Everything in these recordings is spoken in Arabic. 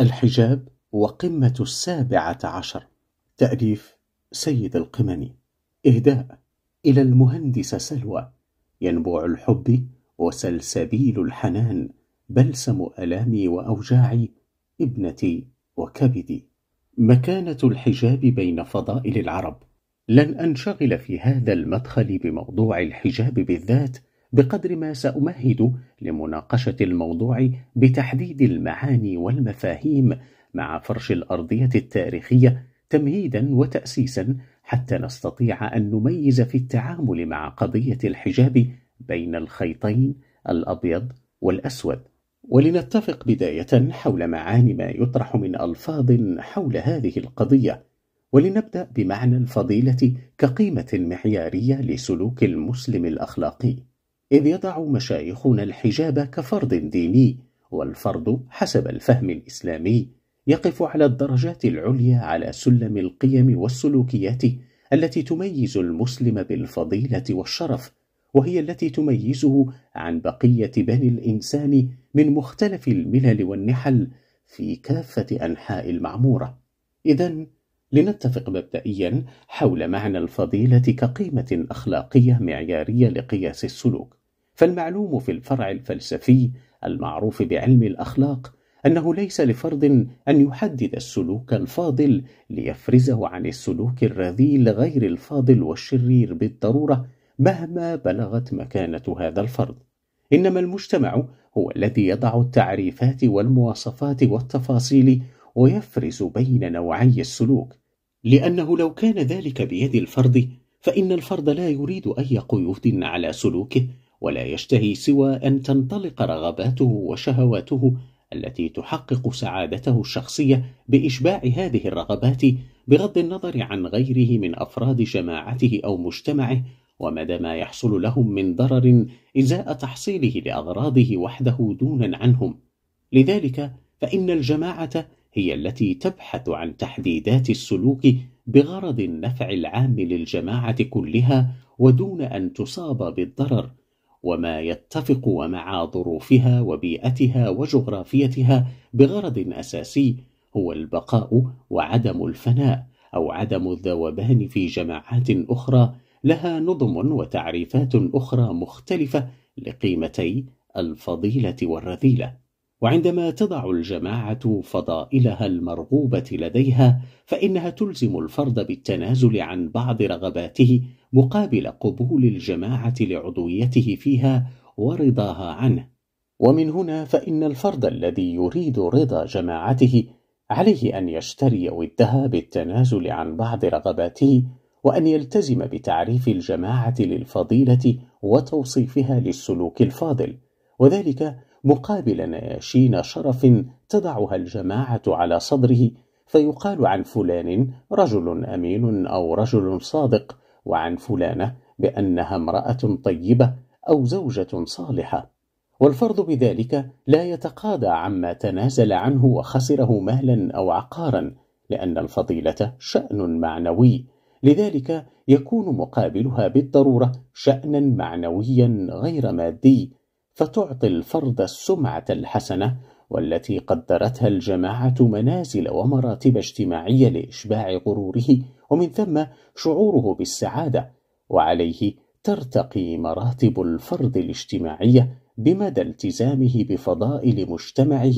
الحجاب وقمة السابعة عشر تأليف سيد القمني إهداء إلى المهندسة سلوى ينبوع الحب وسلسبيل الحنان بلسم ألامي وأوجاعي ابنتي وكبدي مكانة الحجاب بين فضائل العرب لن أنشغل في هذا المدخل بموضوع الحجاب بالذات بقدر ما سأمهد لمناقشة الموضوع بتحديد المعاني والمفاهيم مع فرش الأرضية التاريخية تمهيدا وتأسيسا حتى نستطيع أن نميز في التعامل مع قضية الحجاب بين الخيطين الأبيض والأسود ولنتفق بداية حول معاني ما يطرح من ألفاظ حول هذه القضية ولنبدأ بمعنى الفضيلة كقيمة معيارية لسلوك المسلم الأخلاقي إذ يضع مشايخنا الحجاب كفرض ديني والفرض حسب الفهم الإسلامي يقف على الدرجات العليا على سلم القيم والسلوكيات التي تميز المسلم بالفضيلة والشرف وهي التي تميزه عن بقية بني الإنسان من مختلف الملل والنحل في كافة أنحاء المعمورة إذا لنتفق مبدئيا حول معنى الفضيلة كقيمة أخلاقية معيارية لقياس السلوك فالمعلوم في الفرع الفلسفي المعروف بعلم الاخلاق انه ليس لفرد ان يحدد السلوك الفاضل ليفرزه عن السلوك الرذيل غير الفاضل والشرير بالضروره مهما بلغت مكانه هذا الفرد انما المجتمع هو الذي يضع التعريفات والمواصفات والتفاصيل ويفرز بين نوعي السلوك لانه لو كان ذلك بيد الفرد فان الفرد لا يريد اي قيود على سلوكه ولا يشتهي سوى أن تنطلق رغباته وشهواته التي تحقق سعادته الشخصية بإشباع هذه الرغبات بغض النظر عن غيره من أفراد جماعته أو مجتمعه ومدى ما يحصل لهم من ضرر إزاء تحصيله لأغراضه وحده دونا عنهم لذلك فإن الجماعة هي التي تبحث عن تحديدات السلوك بغرض النفع العام للجماعة كلها ودون أن تصاب بالضرر وما يتفق ومع ظروفها وبيئتها وجغرافيتها بغرض أساسي هو البقاء وعدم الفناء أو عدم الذوبان في جماعات أخرى لها نظم وتعريفات أخرى مختلفة لقيمتي الفضيلة والرذيلة وعندما تضع الجماعة فضائلها المرغوبة لديها فإنها تلزم الفرد بالتنازل عن بعض رغباته مقابل قبول الجماعة لعضويته فيها ورضاها عنه ومن هنا فإن الفرد الذي يريد رضا جماعته عليه أن يشتري ودها بالتنازل عن بعض رغباته وأن يلتزم بتعريف الجماعة للفضيلة وتوصيفها للسلوك الفاضل وذلك مقابل نياشين شرف تضعها الجماعة على صدره فيقال عن فلان رجل أمين أو رجل صادق وعن فلانة بأنها امرأة طيبة أو زوجة صالحة والفرض بذلك لا يتقاضى عما تنازل عنه وخسره مالا أو عقارا لأن الفضيلة شأن معنوي لذلك يكون مقابلها بالضرورة شأنا معنويا غير مادي فتعطي الفرد السمعة الحسنة والتي قدرتها الجماعة منازل ومراتب اجتماعية لإشباع غروره ومن ثم شعوره بالسعادة وعليه ترتقي مراتب الفرد الاجتماعية بمدى التزامه بفضائل مجتمعه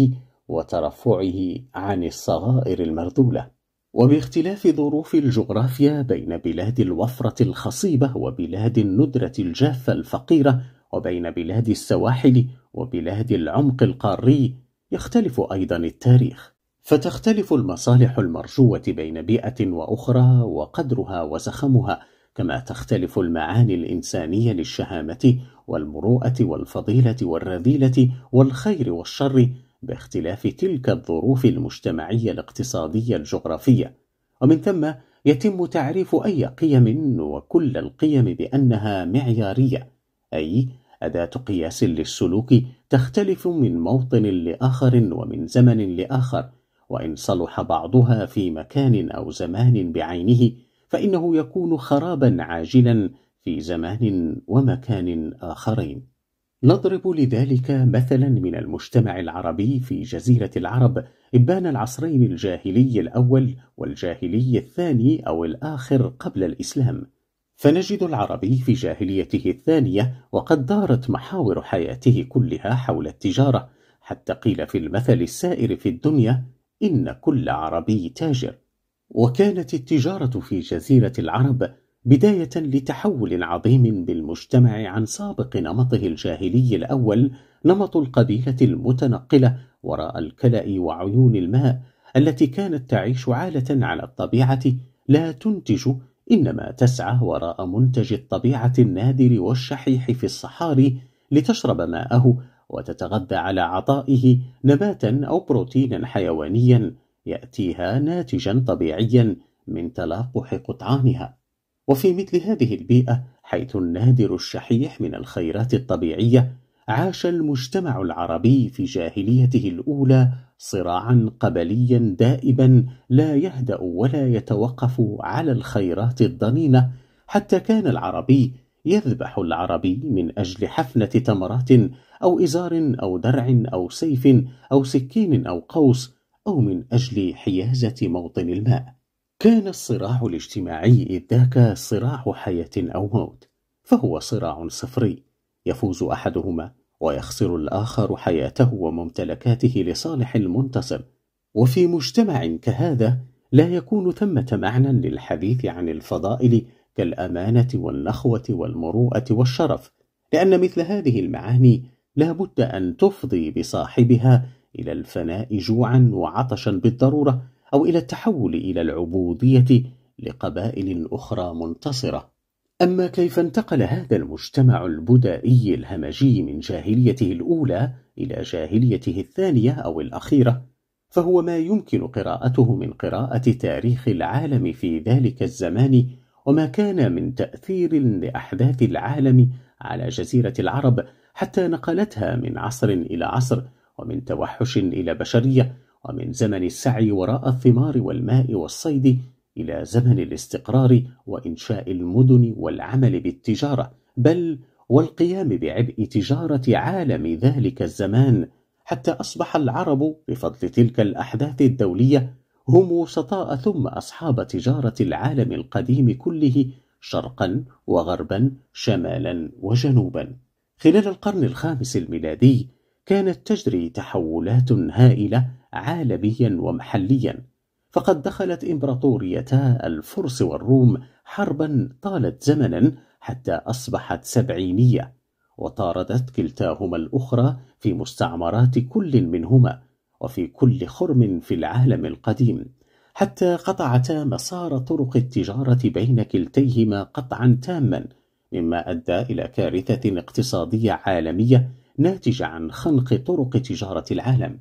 وترفعه عن الصغائر المرذولة وباختلاف ظروف الجغرافيا بين بلاد الوفرة الخصيبة وبلاد الندرة الجافة الفقيرة وبين بلاد السواحل وبلاد العمق القاري يختلف أيضا التاريخ فتختلف المصالح المرجوة بين بيئة وأخرى وقدرها وزخمها كما تختلف المعاني الإنسانية للشهامة والمروءة والفضيلة والرذيلة والخير والشر باختلاف تلك الظروف المجتمعية الاقتصادية الجغرافية ومن ثم يتم تعريف أي قيم وكل القيم بأنها معيارية أي أداة قياس للسلوك تختلف من موطن لآخر ومن زمن لآخر وإن صلح بعضها في مكان أو زمان بعينه فإنه يكون خرابا عاجلا في زمان ومكان آخرين نضرب لذلك مثلا من المجتمع العربي في جزيرة العرب إبان العصرين الجاهلي الأول والجاهلي الثاني أو الآخر قبل الإسلام فنجد العربي في جاهليته الثانية وقد دارت محاور حياته كلها حول التجارة حتى قيل في المثل السائر في الدنيا إن كل عربي تاجر وكانت التجارة في جزيرة العرب بداية لتحول عظيم بالمجتمع عن سابق نمطه الجاهلي الأول نمط القبيلة المتنقلة وراء الكلأ وعيون الماء التي كانت تعيش عالة على الطبيعة لا تنتج إنما تسعى وراء منتج الطبيعة النادر والشحيح في الصحاري لتشرب ماءه وتتغذى على عطائه نباتا أو بروتينا حيوانيا يأتيها ناتجا طبيعيا من تلاقح قطعانها وفي مثل هذه البيئة حيث النادر الشحيح من الخيرات الطبيعية عاش المجتمع العربي في جاهليته الأولى صراعا قبليا دائبا لا يهدا ولا يتوقف على الخيرات الضنينه حتى كان العربي يذبح العربي من اجل حفنه تمرات او ازار او درع او سيف او سكين او قوس او من اجل حيازه موطن الماء كان الصراع الاجتماعي اذ ذاك صراع حياه او موت فهو صراع صفري يفوز احدهما ويخسر الآخر حياته وممتلكاته لصالح المنتصر وفي مجتمع كهذا لا يكون ثمة معنى للحديث عن الفضائل كالأمانة والنخوة والمروءة والشرف لأن مثل هذه المعاني لا بد أن تفضي بصاحبها إلى الفناء جوعا وعطشا بالضرورة أو إلى التحول إلى العبودية لقبائل أخرى منتصرة أما كيف انتقل هذا المجتمع البدائي الهمجي من جاهليته الأولى إلى جاهليته الثانية أو الأخيرة فهو ما يمكن قراءته من قراءة تاريخ العالم في ذلك الزمان وما كان من تأثير لأحداث العالم على جزيرة العرب حتى نقلتها من عصر إلى عصر ومن توحش إلى بشرية ومن زمن السعي وراء الثمار والماء والصيد إلى زمن الاستقرار وإنشاء المدن والعمل بالتجارة بل والقيام بعبء تجارة عالم ذلك الزمان حتى أصبح العرب بفضل تلك الأحداث الدولية هم وسطاء ثم أصحاب تجارة العالم القديم كله شرقا وغربا شمالا وجنوبا خلال القرن الخامس الميلادي كانت تجري تحولات هائلة عالميا ومحليا فقد دخلت إمبراطوريتا الفرس والروم حربا طالت زمنا حتى أصبحت سبعينية وطاردت كلتاهما الأخرى في مستعمرات كل منهما وفي كل خرم في العالم القديم حتى قطعتا مسار طرق التجارة بين كلتيهما قطعا تاما مما أدى إلى كارثة اقتصادية عالمية ناتجة عن خنق طرق تجارة العالم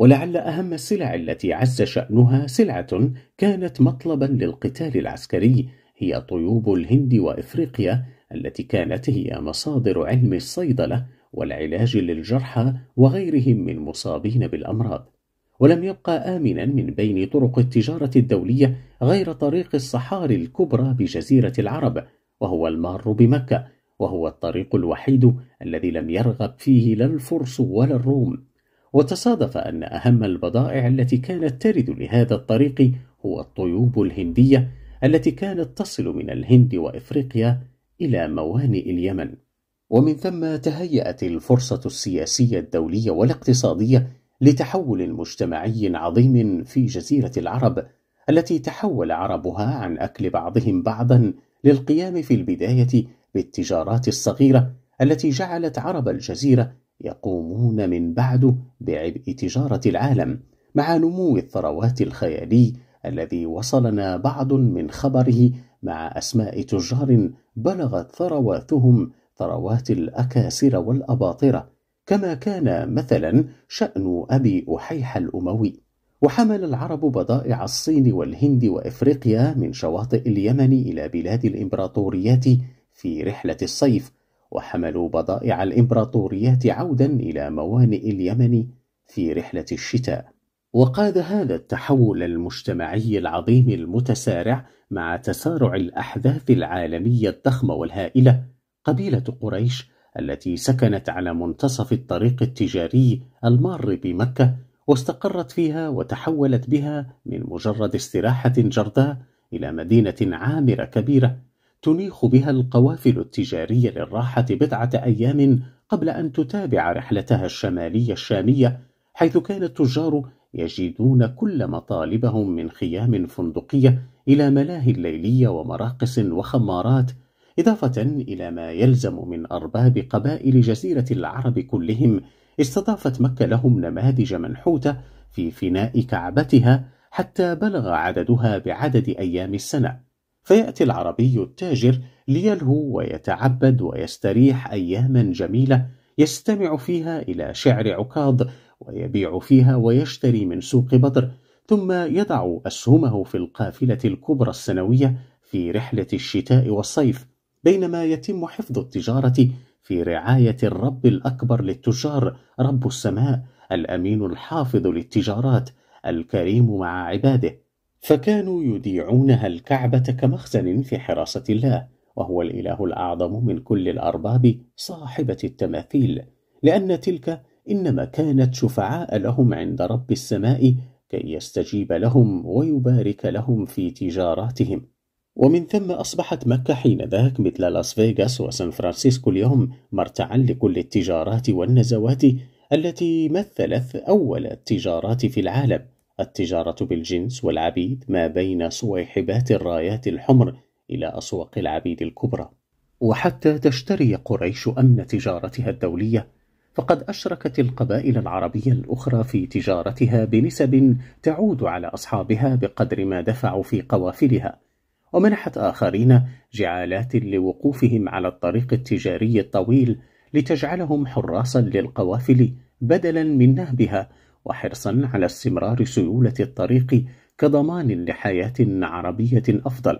ولعل أهم السلع التي عز شأنها سلعة كانت مطلبا للقتال العسكري هي طيوب الهند وإفريقيا التي كانت هي مصادر علم الصيدلة والعلاج للجرحى وغيرهم من مصابين بالأمراض ولم يبقى آمنا من بين طرق التجارة الدولية غير طريق الصحاري الكبرى بجزيرة العرب وهو المار بمكة وهو الطريق الوحيد الذي لم يرغب فيه لا الفرس ولا الروم وتصادف أن أهم البضائع التي كانت ترد لهذا الطريق هو الطيوب الهندية التي كانت تصل من الهند وإفريقيا إلى موانئ اليمن ومن ثم تهيأت الفرصة السياسية الدولية والاقتصادية لتحول مجتمعي عظيم في جزيرة العرب التي تحول عربها عن أكل بعضهم بعضا للقيام في البداية بالتجارات الصغيرة التي جعلت عرب الجزيرة يقومون من بعده بعبء تجارة العالم مع نمو الثروات الخيالي الذي وصلنا بعض من خبره مع أسماء تجار بلغت ثرواتهم ثروات الأكاسر والأباطرة كما كان مثلا شأن أبي أحيح الأموي وحمل العرب بضائع الصين والهند وإفريقيا من شواطئ اليمن إلى بلاد الإمبراطوريات في رحلة الصيف وحملوا بضائع الإمبراطوريات عودا إلى موانئ اليمن في رحلة الشتاء وقاد هذا التحول المجتمعي العظيم المتسارع مع تسارع الأحداث العالمية الضخمة والهائلة قبيلة قريش التي سكنت على منتصف الطريق التجاري المار بمكة واستقرت فيها وتحولت بها من مجرد استراحة جرداء إلى مدينة عامرة كبيرة تنيخ بها القوافل التجارية للراحة بضعة أيام قبل أن تتابع رحلتها الشمالية الشامية حيث كان التجار يجدون كل مطالبهم من خيام فندقية إلى ملاهي ليلية ومراقص وخمارات إضافة إلى ما يلزم من أرباب قبائل جزيرة العرب كلهم استضافت مكة لهم نماذج منحوتة في فناء كعبتها حتى بلغ عددها بعدد أيام السنة فيأتي العربي التاجر ليلهو ويتعبد ويستريح أياما جميلة يستمع فيها إلى شعر عكاظ ويبيع فيها ويشتري من سوق بدر ثم يضع أسهمه في القافلة الكبرى السنوية في رحلة الشتاء والصيف بينما يتم حفظ التجارة في رعاية الرب الأكبر للتجار رب السماء الأمين الحافظ للتجارات الكريم مع عباده فكانوا يديعونها الكعبة كمخزن في حراسة الله وهو الإله الأعظم من كل الأرباب صاحبة التماثيل لأن تلك إنما كانت شفعاء لهم عند رب السماء كي يستجيب لهم ويبارك لهم في تجاراتهم ومن ثم أصبحت مكة حين ذاك مثل لاس فيغاس وسان فرانسيسكو اليوم مرتعا لكل التجارات والنزوات التي مثلت أول التجارات في العالم التجارة بالجنس والعبيد ما بين صويحبات الرايات الحمر إلى أسواق العبيد الكبرى وحتى تشتري قريش أمن تجارتها الدولية فقد أشركت القبائل العربية الأخرى في تجارتها بنسب تعود على أصحابها بقدر ما دفعوا في قوافلها ومنحت آخرين جعالات لوقوفهم على الطريق التجاري الطويل لتجعلهم حراسا للقوافل بدلا من نهبها وحرصا على استمرار سيولة الطريق كضمان لحياة عربية أفضل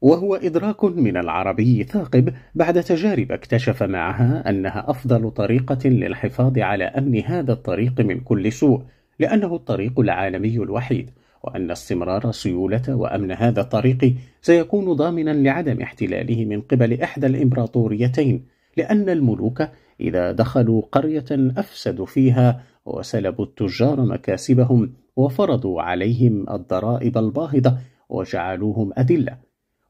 وهو إدراك من العربي ثاقب بعد تجارب اكتشف معها أنها أفضل طريقة للحفاظ على أمن هذا الطريق من كل سوء لأنه الطريق العالمي الوحيد وأن استمرار سيولة وأمن هذا الطريق سيكون ضامنا لعدم احتلاله من قبل إحدى الإمبراطوريتين لأن الملوك إذا دخلوا قرية أفسدوا فيها وسلبوا التجار مكاسبهم وفرضوا عليهم الضرائب الباهظة وجعلوهم أدلة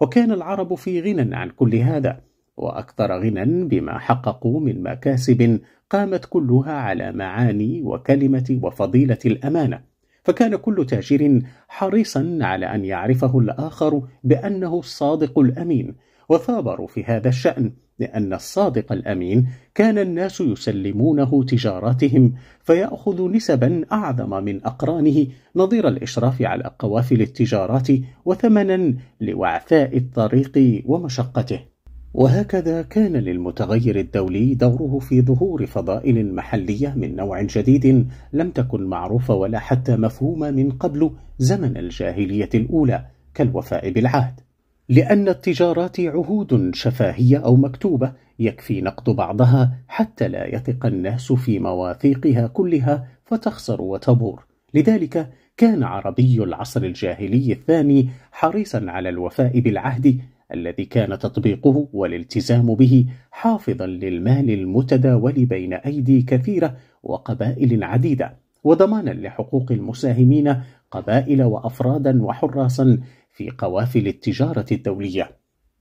وكان العرب في غنى عن كل هذا وأكثر غنى بما حققوا من مكاسب قامت كلها على معاني وكلمة وفضيلة الأمانة فكان كل تاجر حريصا على أن يعرفه الآخر بأنه الصادق الأمين وثابروا في هذا الشأن لأن الصادق الأمين كان الناس يسلمونه تجاراتهم فيأخذ نسبا أعظم من أقرانه نظير الإشراف على قوافل التجارات وثمنا لوعثاء الطريق ومشقته وهكذا كان للمتغير الدولي دوره في ظهور فضائل محلية من نوع جديد لم تكن معروفة ولا حتى مفهومة من قبل زمن الجاهلية الأولى كالوفاء بالعهد لأن التجارات عهود شفاهية أو مكتوبة يكفي نقد بعضها حتى لا يثق الناس في مواثيقها كلها فتخسر وتبور لذلك كان عربي العصر الجاهلي الثاني حريصا على الوفاء بالعهد الذي كان تطبيقه والالتزام به حافظا للمال المتداول بين أيدي كثيرة وقبائل عديدة وضمانا لحقوق المساهمين قبائل وأفرادا وحراسا في قوافل التجارة الدولية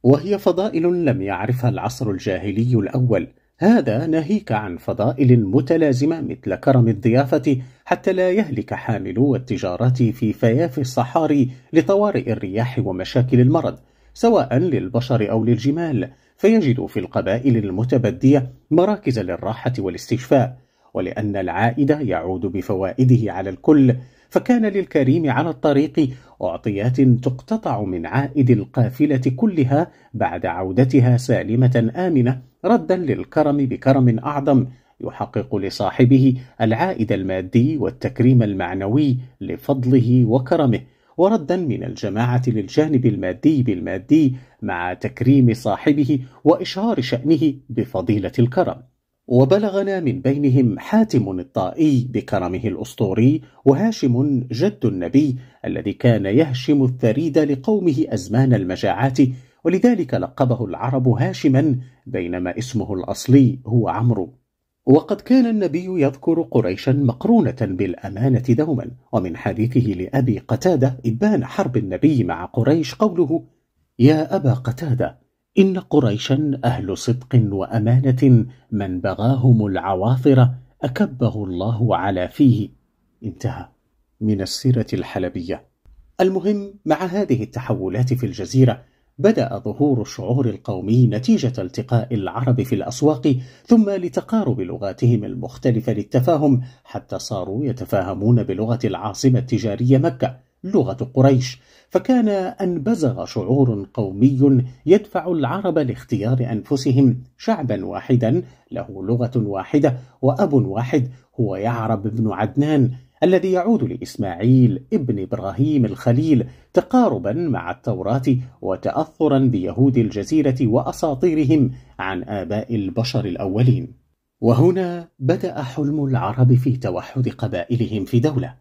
وهي فضائل لم يعرفها العصر الجاهلي الأول هذا ناهيك عن فضائل متلازمة مثل كرم الضيافة حتى لا يهلك حاملو التجارات في فياف الصحاري لطوارئ الرياح ومشاكل المرض سواء للبشر أو للجمال فيجد في القبائل المتبدية مراكز للراحة والاستشفاء ولأن العائد يعود بفوائده على الكل فكان للكريم على الطريق أعطيات تقتطع من عائد القافلة كلها بعد عودتها سالمة آمنة ردا للكرم بكرم أعظم يحقق لصاحبه العائد المادي والتكريم المعنوي لفضله وكرمه وردا من الجماعة للجانب المادي بالمادي مع تكريم صاحبه وإشهار شأنه بفضيلة الكرم وبلغنا من بينهم حاتم الطائي بكرمه الأسطوري وهاشم جد النبي الذي كان يهشم الثريد لقومه أزمان المجاعات ولذلك لقبه العرب هاشما بينما اسمه الأصلي هو عمرو وقد كان النبي يذكر قريشا مقرونة بالأمانة دوما ومن حديثه لأبي قتادة إبان حرب النبي مع قريش قوله يا أبا قتادة إن قريشا أهل صدق وأمانة من بغاهم العواثر أكبه الله على فيه انتهى من السيرة الحلبية المهم مع هذه التحولات في الجزيرة بدأ ظهور الشعور القومي نتيجة التقاء العرب في الأسواق ثم لتقارب لغاتهم المختلفة للتفاهم حتى صاروا يتفاهمون بلغة العاصمة التجارية مكة لغة قريش فكان أن بزغ شعور قومي يدفع العرب لاختيار أنفسهم شعبا واحدا له لغة واحدة وأب واحد هو يعرب بن عدنان الذي يعود لإسماعيل ابن إبراهيم الخليل تقاربا مع التوراة وتأثرا بيهود الجزيرة وأساطيرهم عن آباء البشر الأولين وهنا بدأ حلم العرب في توحد قبائلهم في دولة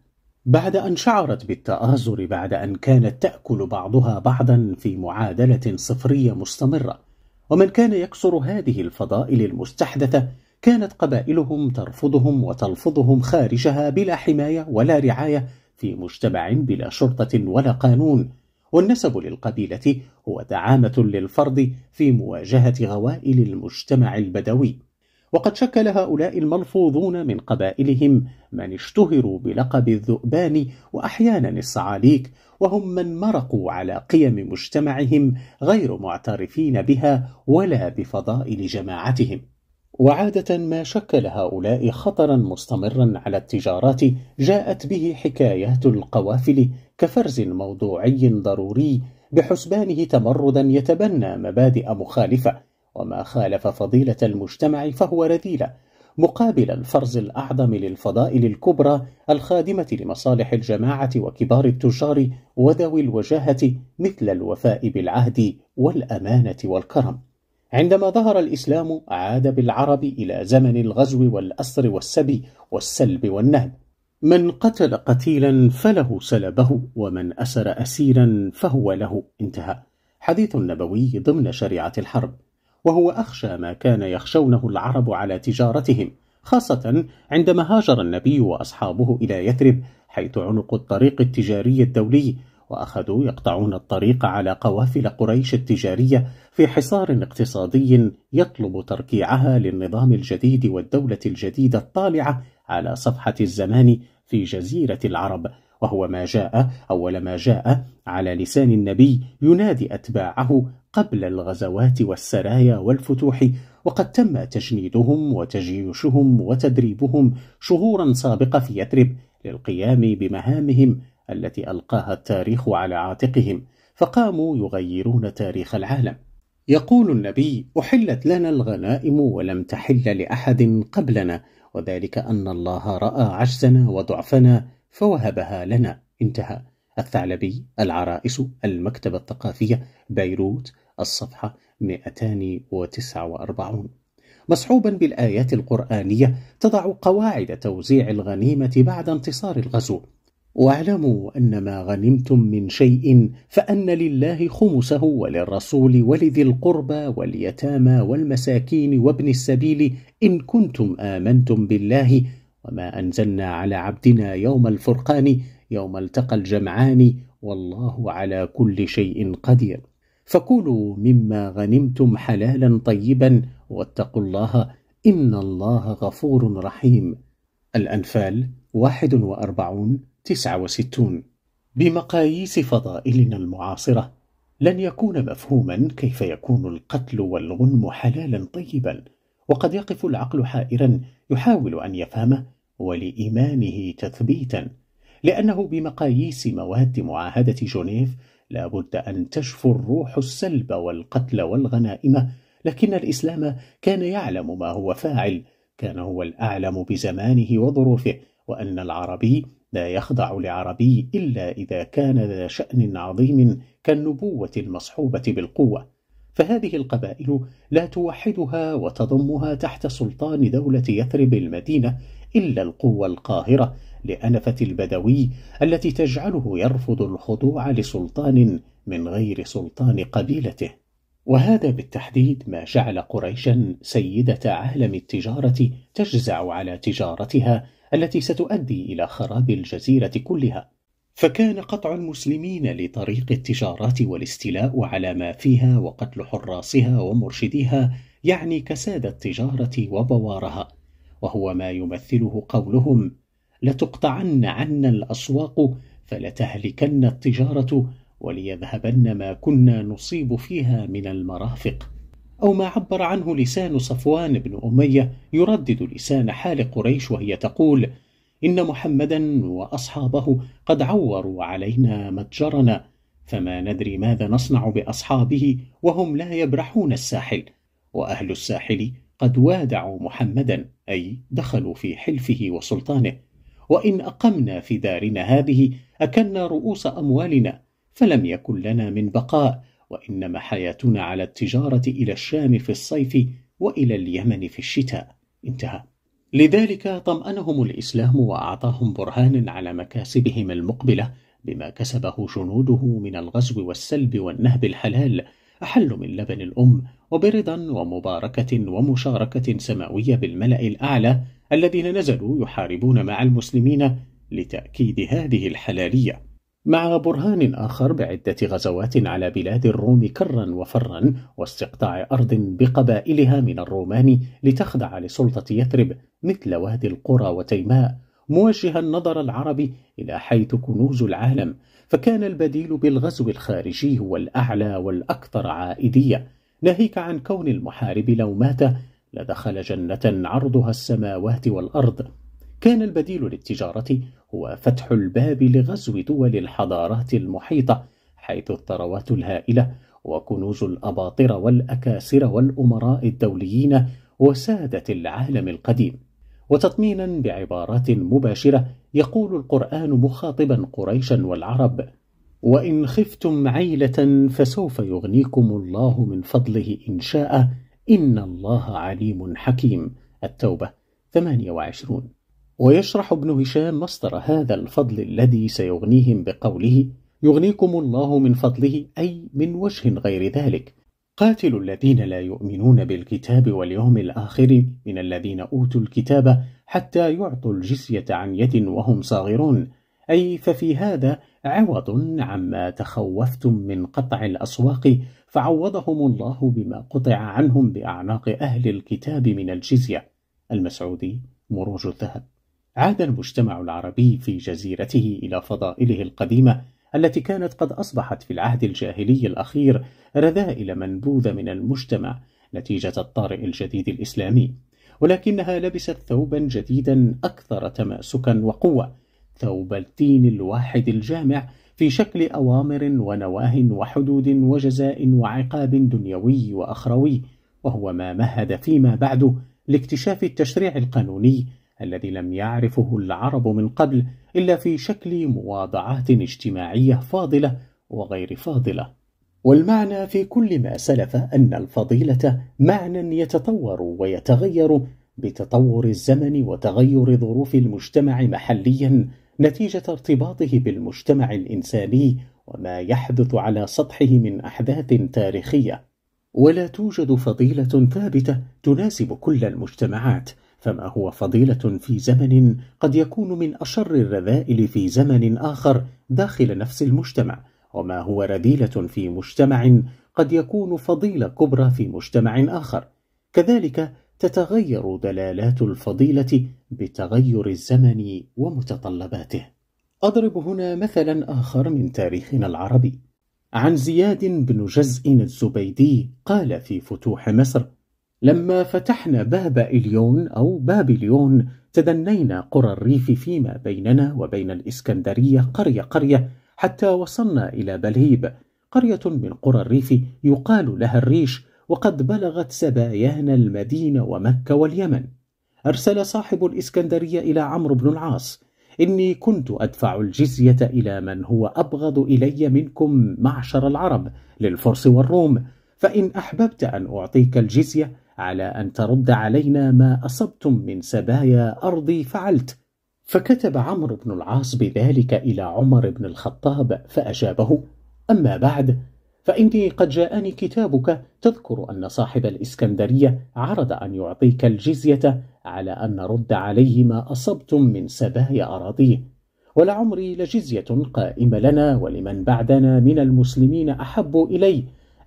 بعد أن شعرت بالتآزر بعد أن كانت تأكل بعضها بعضا في معادلة صفرية مستمرة ومن كان يكسر هذه الفضائل المستحدثة كانت قبائلهم ترفضهم وتلفظهم خارجها بلا حماية ولا رعاية في مجتمع بلا شرطة ولا قانون والنسب للقبيلة هو دعامة للفرد في مواجهة غوائل المجتمع البدوي وقد شكل هؤلاء الملفوظون من قبائلهم من اشتهروا بلقب الذؤبان وأحيانا الصعاليك وهم من مرقوا على قيم مجتمعهم غير معترفين بها ولا بفضائل جماعتهم وعادة ما شكل هؤلاء خطرا مستمرا على التجارات جاءت به حكايات القوافل كفرز موضوعي ضروري بحسبانه تمردا يتبنى مبادئ مخالفة وما خالف فضيلة المجتمع فهو رذيلة مقابل الفرز الأعظم للفضائل الكبرى الخادمة لمصالح الجماعة وكبار التجار وذوي الوجاهة مثل الوفاء بالعهد والأمانة والكرم عندما ظهر الإسلام عاد بالعرب إلى زمن الغزو والأسر والسبي والسلب والنهب من قتل قتيلا فله سلبه ومن أسر أسيرا فهو له انتهى حديث نبوي ضمن شريعة الحرب وهو أخشى ما كان يخشونه العرب على تجارتهم خاصة عندما هاجر النبي وأصحابه إلى يثرب حيث عنقوا الطريق التجاري الدولي وأخذوا يقطعون الطريق على قوافل قريش التجارية في حصار اقتصادي يطلب تركيعها للنظام الجديد والدولة الجديدة الطالعة على صفحة الزمان في جزيرة العرب وهو ما جاء أول ما جاء على لسان النبي ينادي أتباعه قبل الغزوات والسرايا والفتوح وقد تم تجنيدهم وتجيوشهم وتدريبهم شهورا سابقة في يثرب للقيام بمهامهم التي ألقاها التاريخ على عاتقهم فقاموا يغيرون تاريخ العالم يقول النبي أحلت لنا الغنائم ولم تحل لأحد قبلنا وذلك أن الله رأى عجزنا وضعفنا فوهبها لنا انتهى الثعلبي العرائس المكتبة الثقافية بيروت الصفحة 249 مصحوبا بالآيات القرآنية تضع قواعد توزيع الغنيمة بعد انتصار الغزو واعلموا أن ما غنمتم من شيء فأن لله خمسه وللرسول ولذي القربى واليتامى والمساكين وابن السبيل إن كنتم آمنتم بالله وما أنزلنا على عبدنا يوم الفرقان يوم التقى الجمعان والله على كل شيء قدير فكلوا مما غنمتم حلالا طيبا واتقوا الله إن الله غفور رحيم الأنفال 41 69 بمقاييس فضائلنا المعاصرة لن يكون مفهوما كيف يكون القتل والغنم حلالا طيبا وقد يقف العقل حائرا يحاول أن يفهمه ولإيمانه تثبيتا لأنه بمقاييس مواد معاهدة جنيف لا بد أن تشفو الروح السلب والقتل والغنائم لكن الإسلام كان يعلم ما هو فاعل كان هو الأعلم بزمانه وظروفه وأن العربي لا يخضع لعربي إلا إذا كان ذا شأن عظيم كالنبوة المصحوبة بالقوة فهذه القبائل لا توحدها وتضمها تحت سلطان دولة يثرب المدينة إلا القوة القاهرة لأنفة البدوي التي تجعله يرفض الخضوع لسلطان من غير سلطان قبيلته وهذا بالتحديد ما جعل قريشا سيدة عالم التجارة تجزع على تجارتها التي ستؤدي إلى خراب الجزيرة كلها فكان قطع المسلمين لطريق التجارة والاستيلاء على ما فيها وقتل حراسها ومرشديها يعني كساد التجارة وبوارها وهو ما يمثله قولهم لتقطعن عنا الاسواق فلتهلكن التجاره وليذهبن ما كنا نصيب فيها من المرافق او ما عبر عنه لسان صفوان بن اميه يردد لسان حال قريش وهي تقول ان محمدا واصحابه قد عوروا علينا متجرنا فما ندري ماذا نصنع باصحابه وهم لا يبرحون الساحل واهل الساحل قد وادعوا محمدا أي دخلوا في حلفه وسلطانه وإن أقمنا في دارنا هذه أكلنا رؤوس أموالنا فلم يكن لنا من بقاء وإنما حياتنا على التجارة إلى الشام في الصيف وإلى اليمن في الشتاء انتهى لذلك طمأنهم الإسلام وأعطاهم برهانا على مكاسبهم المقبلة بما كسبه جنوده من الغزو والسلب والنهب الحلال أحل من لبن الأم وبرضا ومباركة ومشاركة سماوية بالملأ الأعلى الذين نزلوا يحاربون مع المسلمين لتأكيد هذه الحلالية مع برهان آخر بعدة غزوات على بلاد الروم كرا وفرا واستقطاع أرض بقبائلها من الرومان لتخضع لسلطة يثرب مثل وادي القرى وتيماء موجها نظر العرب إلى حيث كنوز العالم فكان البديل بالغزو الخارجي هو الأعلى والأكثر عائدية ناهيك عن كون المحارب لو مات لدخل جنة عرضها السماوات والأرض كان البديل للتجارة هو فتح الباب لغزو دول الحضارات المحيطة حيث الثروات الهائلة وكنوز الأباطرة والأكاسر والأمراء الدوليين وسادة العالم القديم وتطمينا بعبارات مباشرة يقول القرآن مخاطبا قريشا والعرب وإن خفتم عيلة فسوف يغنيكم الله من فضله إن شاء إن الله عليم حكيم التوبة 28 ويشرح ابن هشام مصدر هذا الفضل الذي سيغنيهم بقوله يغنيكم الله من فضله أي من وجه غير ذلك قاتل الذين لا يؤمنون بالكتاب واليوم الآخر من الذين أوتوا الكتاب حتى يعطوا الجزية عن يد وهم صاغرون أي ففي هذا عوض عما تخوفتم من قطع الأسواق فعوضهم الله بما قطع عنهم بأعناق أهل الكتاب من الجزية المسعودي مروج الذهب عاد المجتمع العربي في جزيرته إلى فضائله القديمة التي كانت قد أصبحت في العهد الجاهلي الأخير رذائل منبوذة من المجتمع نتيجة الطارئ الجديد الإسلامي ولكنها لبست ثوبا جديدا أكثر تماسكا وقوة ثوب التين الواحد الجامع في شكل أوامر ونواه وحدود وجزاء وعقاب دنيوي وأخروي وهو ما مهد فيما بعد لاكتشاف التشريع القانوني الذي لم يعرفه العرب من قبل إلا في شكل مواضعات اجتماعية فاضلة وغير فاضلة والمعنى في كل ما سلف أن الفضيلة معنى يتطور ويتغير بتطور الزمن وتغير ظروف المجتمع محلياً نتيجة ارتباطه بالمجتمع الإنساني وما يحدث على سطحه من أحداث تاريخية ولا توجد فضيلة ثابتة تناسب كل المجتمعات فما هو فضيلة في زمن قد يكون من أشر الرذائل في زمن آخر داخل نفس المجتمع وما هو رذيلة في مجتمع قد يكون فضيلة كبرى في مجتمع آخر كذلك تتغير دلالات الفضيلة بتغير الزمن ومتطلباته أضرب هنا مثلا آخر من تاريخنا العربي عن زياد بن جزء الزبيدي قال في فتوح مصر لما فتحنا باب إليون أو بابليون تدنينا قرى الريف فيما بيننا وبين الإسكندرية قرية قرية حتى وصلنا إلى بلهيب قرية من قرى الريف يقال لها الريش وقد بلغت سبايانا المدينة ومكة واليمن أرسل صاحب الإسكندرية إلى عمرو بن العاص إني كنت أدفع الجزية إلى من هو أبغض إلي منكم معشر العرب للفرس والروم فإن أحببت أن أعطيك الجزية على أن ترد علينا ما أصبتم من سبايا أرضي فعلت فكتب عمرو بن العاص بذلك إلى عمر بن الخطاب فأجابه أما بعد فإني قد جاءني كتابك تذكر أن صاحب الإسكندرية عرض أن يعطيك الجزية على أن نرد عليه ما أصبتم من سبايا أراضيه ولعمري لجزية قائمة لنا ولمن بعدنا من المسلمين أحب إلي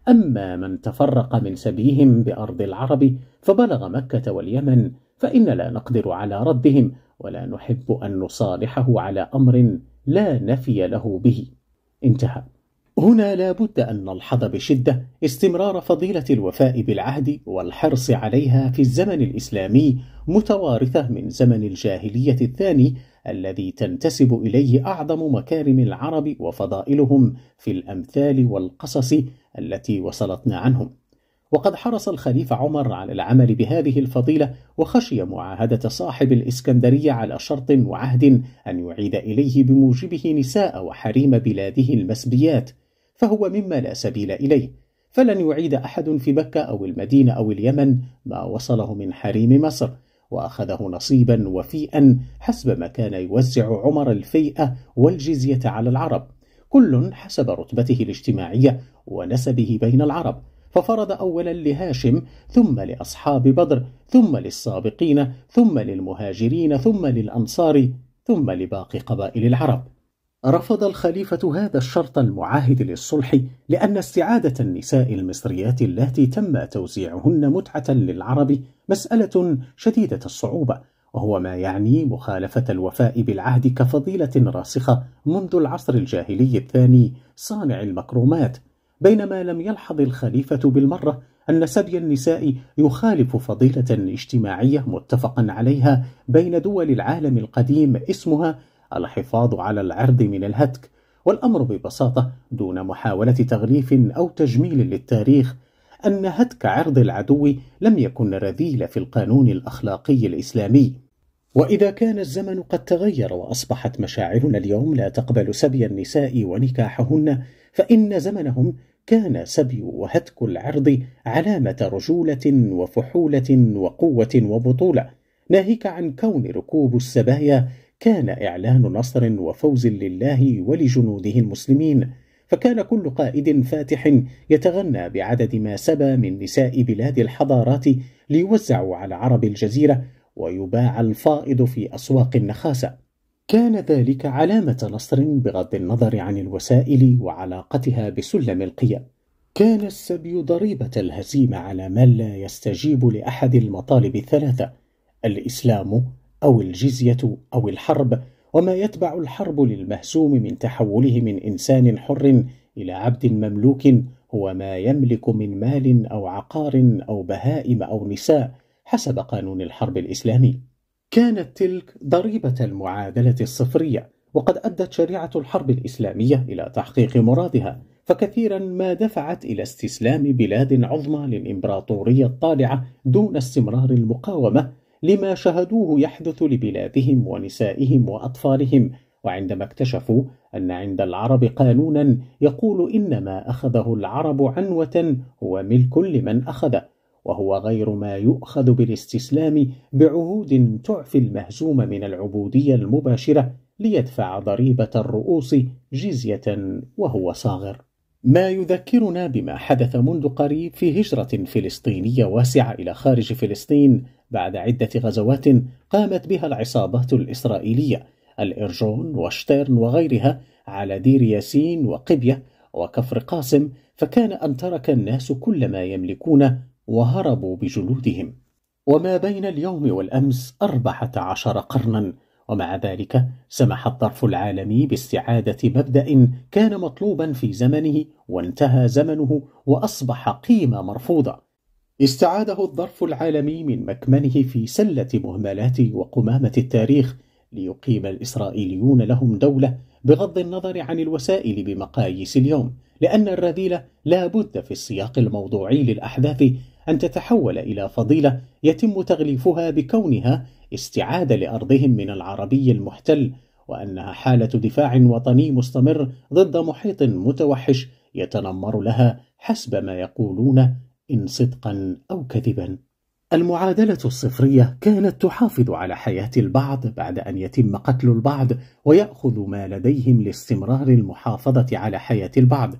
أما من تفرق من سبيهم بأرض العرب فبلغ مكة واليمن فإن لا نقدر على ردهم ولا نحب أن نصالحه على أمر لا نفي له به انتهى هنا لا بد أن نلحظ بشدة استمرار فضيلة الوفاء بالعهد والحرص عليها في الزمن الإسلامي متوارثة من زمن الجاهلية الثاني الذي تنتسب إليه أعظم مكارم العرب وفضائلهم في الأمثال والقصص التي وصلتنا عنهم وقد حرص الخليفة عمر على العمل بهذه الفضيلة وخشي معاهدة صاحب الإسكندرية على شرط وعهد أن يعيد إليه بموجبه نساء وحريم بلاده المسبيات فهو مما لا سبيل إليه فلن يعيد أحد في مكة أو المدينة أو اليمن ما وصله من حريم مصر وأخذه نصيبا وفيئا حسب ما كان يوزع عمر الفيئة والجزية على العرب كل حسب رتبته الاجتماعية ونسبه بين العرب ففرض أولا لهاشم ثم لأصحاب بدر ثم للسابقين ثم للمهاجرين ثم للأنصار ثم لباقي قبائل العرب رفض الخليفة هذا الشرط المعاهد للصلح لأن استعادة النساء المصريات اللاتي تم توزيعهن متعة للعرب مسألة شديدة الصعوبة وهو ما يعني مخالفة الوفاء بالعهد كفضيلة راسخة منذ العصر الجاهلي الثاني صانع المكرومات بينما لم يلحظ الخليفة بالمرة أن سبي النساء يخالف فضيلة اجتماعية متفقا عليها بين دول العالم القديم اسمها الحفاظ على العرض من الهتك والأمر ببساطة دون محاولة تغليف أو تجميل للتاريخ أن هتك عرض العدو لم يكن رذيل في القانون الأخلاقي الإسلامي وإذا كان الزمن قد تغير وأصبحت مشاعرنا اليوم لا تقبل سبي النساء ونكاحهن فإن زمنهم كان سبي وهتك العرض علامة رجولة وفحولة وقوة وبطولة ناهيك عن كون ركوب السبايا كان إعلان نصر وفوز لله ولجنوده المسلمين فكان كل قائد فاتح يتغنى بعدد ما سبى من نساء بلاد الحضارات ليوزعوا على عرب الجزيرة ويباع الفائض في أسواق النخاسة كان ذلك علامة نصر بغض النظر عن الوسائل وعلاقتها بسلم القيم. كان السبي ضريبة الهزيمة على من لا يستجيب لأحد المطالب الثلاثة: الإسلام أو الجزية أو الحرب، وما يتبع الحرب للمهزوم من تحوله من إنسان حر إلى عبد مملوك هو ما يملك من مال أو عقار أو بهائم أو نساء حسب قانون الحرب الإسلامي. كانت تلك ضريبة المعادلة الصفرية وقد أدت شريعة الحرب الإسلامية إلى تحقيق مرادها فكثيرا ما دفعت إلى استسلام بلاد عظمى للإمبراطورية الطالعة دون استمرار المقاومة لما شهدوه يحدث لبلادهم ونسائهم وأطفالهم وعندما اكتشفوا أن عند العرب قانونا يقول إن ما أخذه العرب عنوة هو ملك لمن أخذه وهو غير ما يؤخذ بالاستسلام بعهود تعفي المهزوم من العبودية المباشرة ليدفع ضريبة الرؤوس جزية وهو صاغر. ما يذكرنا بما حدث منذ قريب في هجرة فلسطينية واسعة إلى خارج فلسطين بعد عدة غزوات قامت بها العصابات الإسرائيلية الإرجون وشتيرن وغيرها على دير ياسين وقبية وكفر قاسم فكان أن ترك الناس كل ما يملكونه وهربوا بجلودهم وما بين اليوم والأمس أربعة عشر قرنا ومع ذلك سمح الظرف العالمي باستعادة مبدأ كان مطلوبا في زمنه وانتهى زمنه وأصبح قيمة مرفوضة استعاده الظرف العالمي من مكمنه في سلة مهملات وقمامة التاريخ ليقيم الإسرائيليون لهم دولة بغض النظر عن الوسائل بمقاييس اليوم لأن الرذيلة لا بد في السياق الموضوعي للأحداث أن تتحول إلى فضيلة يتم تغليفها بكونها استعادة لأرضهم من العربي المحتل وأنها حالة دفاع وطني مستمر ضد محيط متوحش يتنمر لها حسب ما يقولون إن صدقا أو كذبا المعادلة الصفرية كانت تحافظ على حياة البعض بعد أن يتم قتل البعض ويأخذ ما لديهم لاستمرار المحافظة على حياة البعض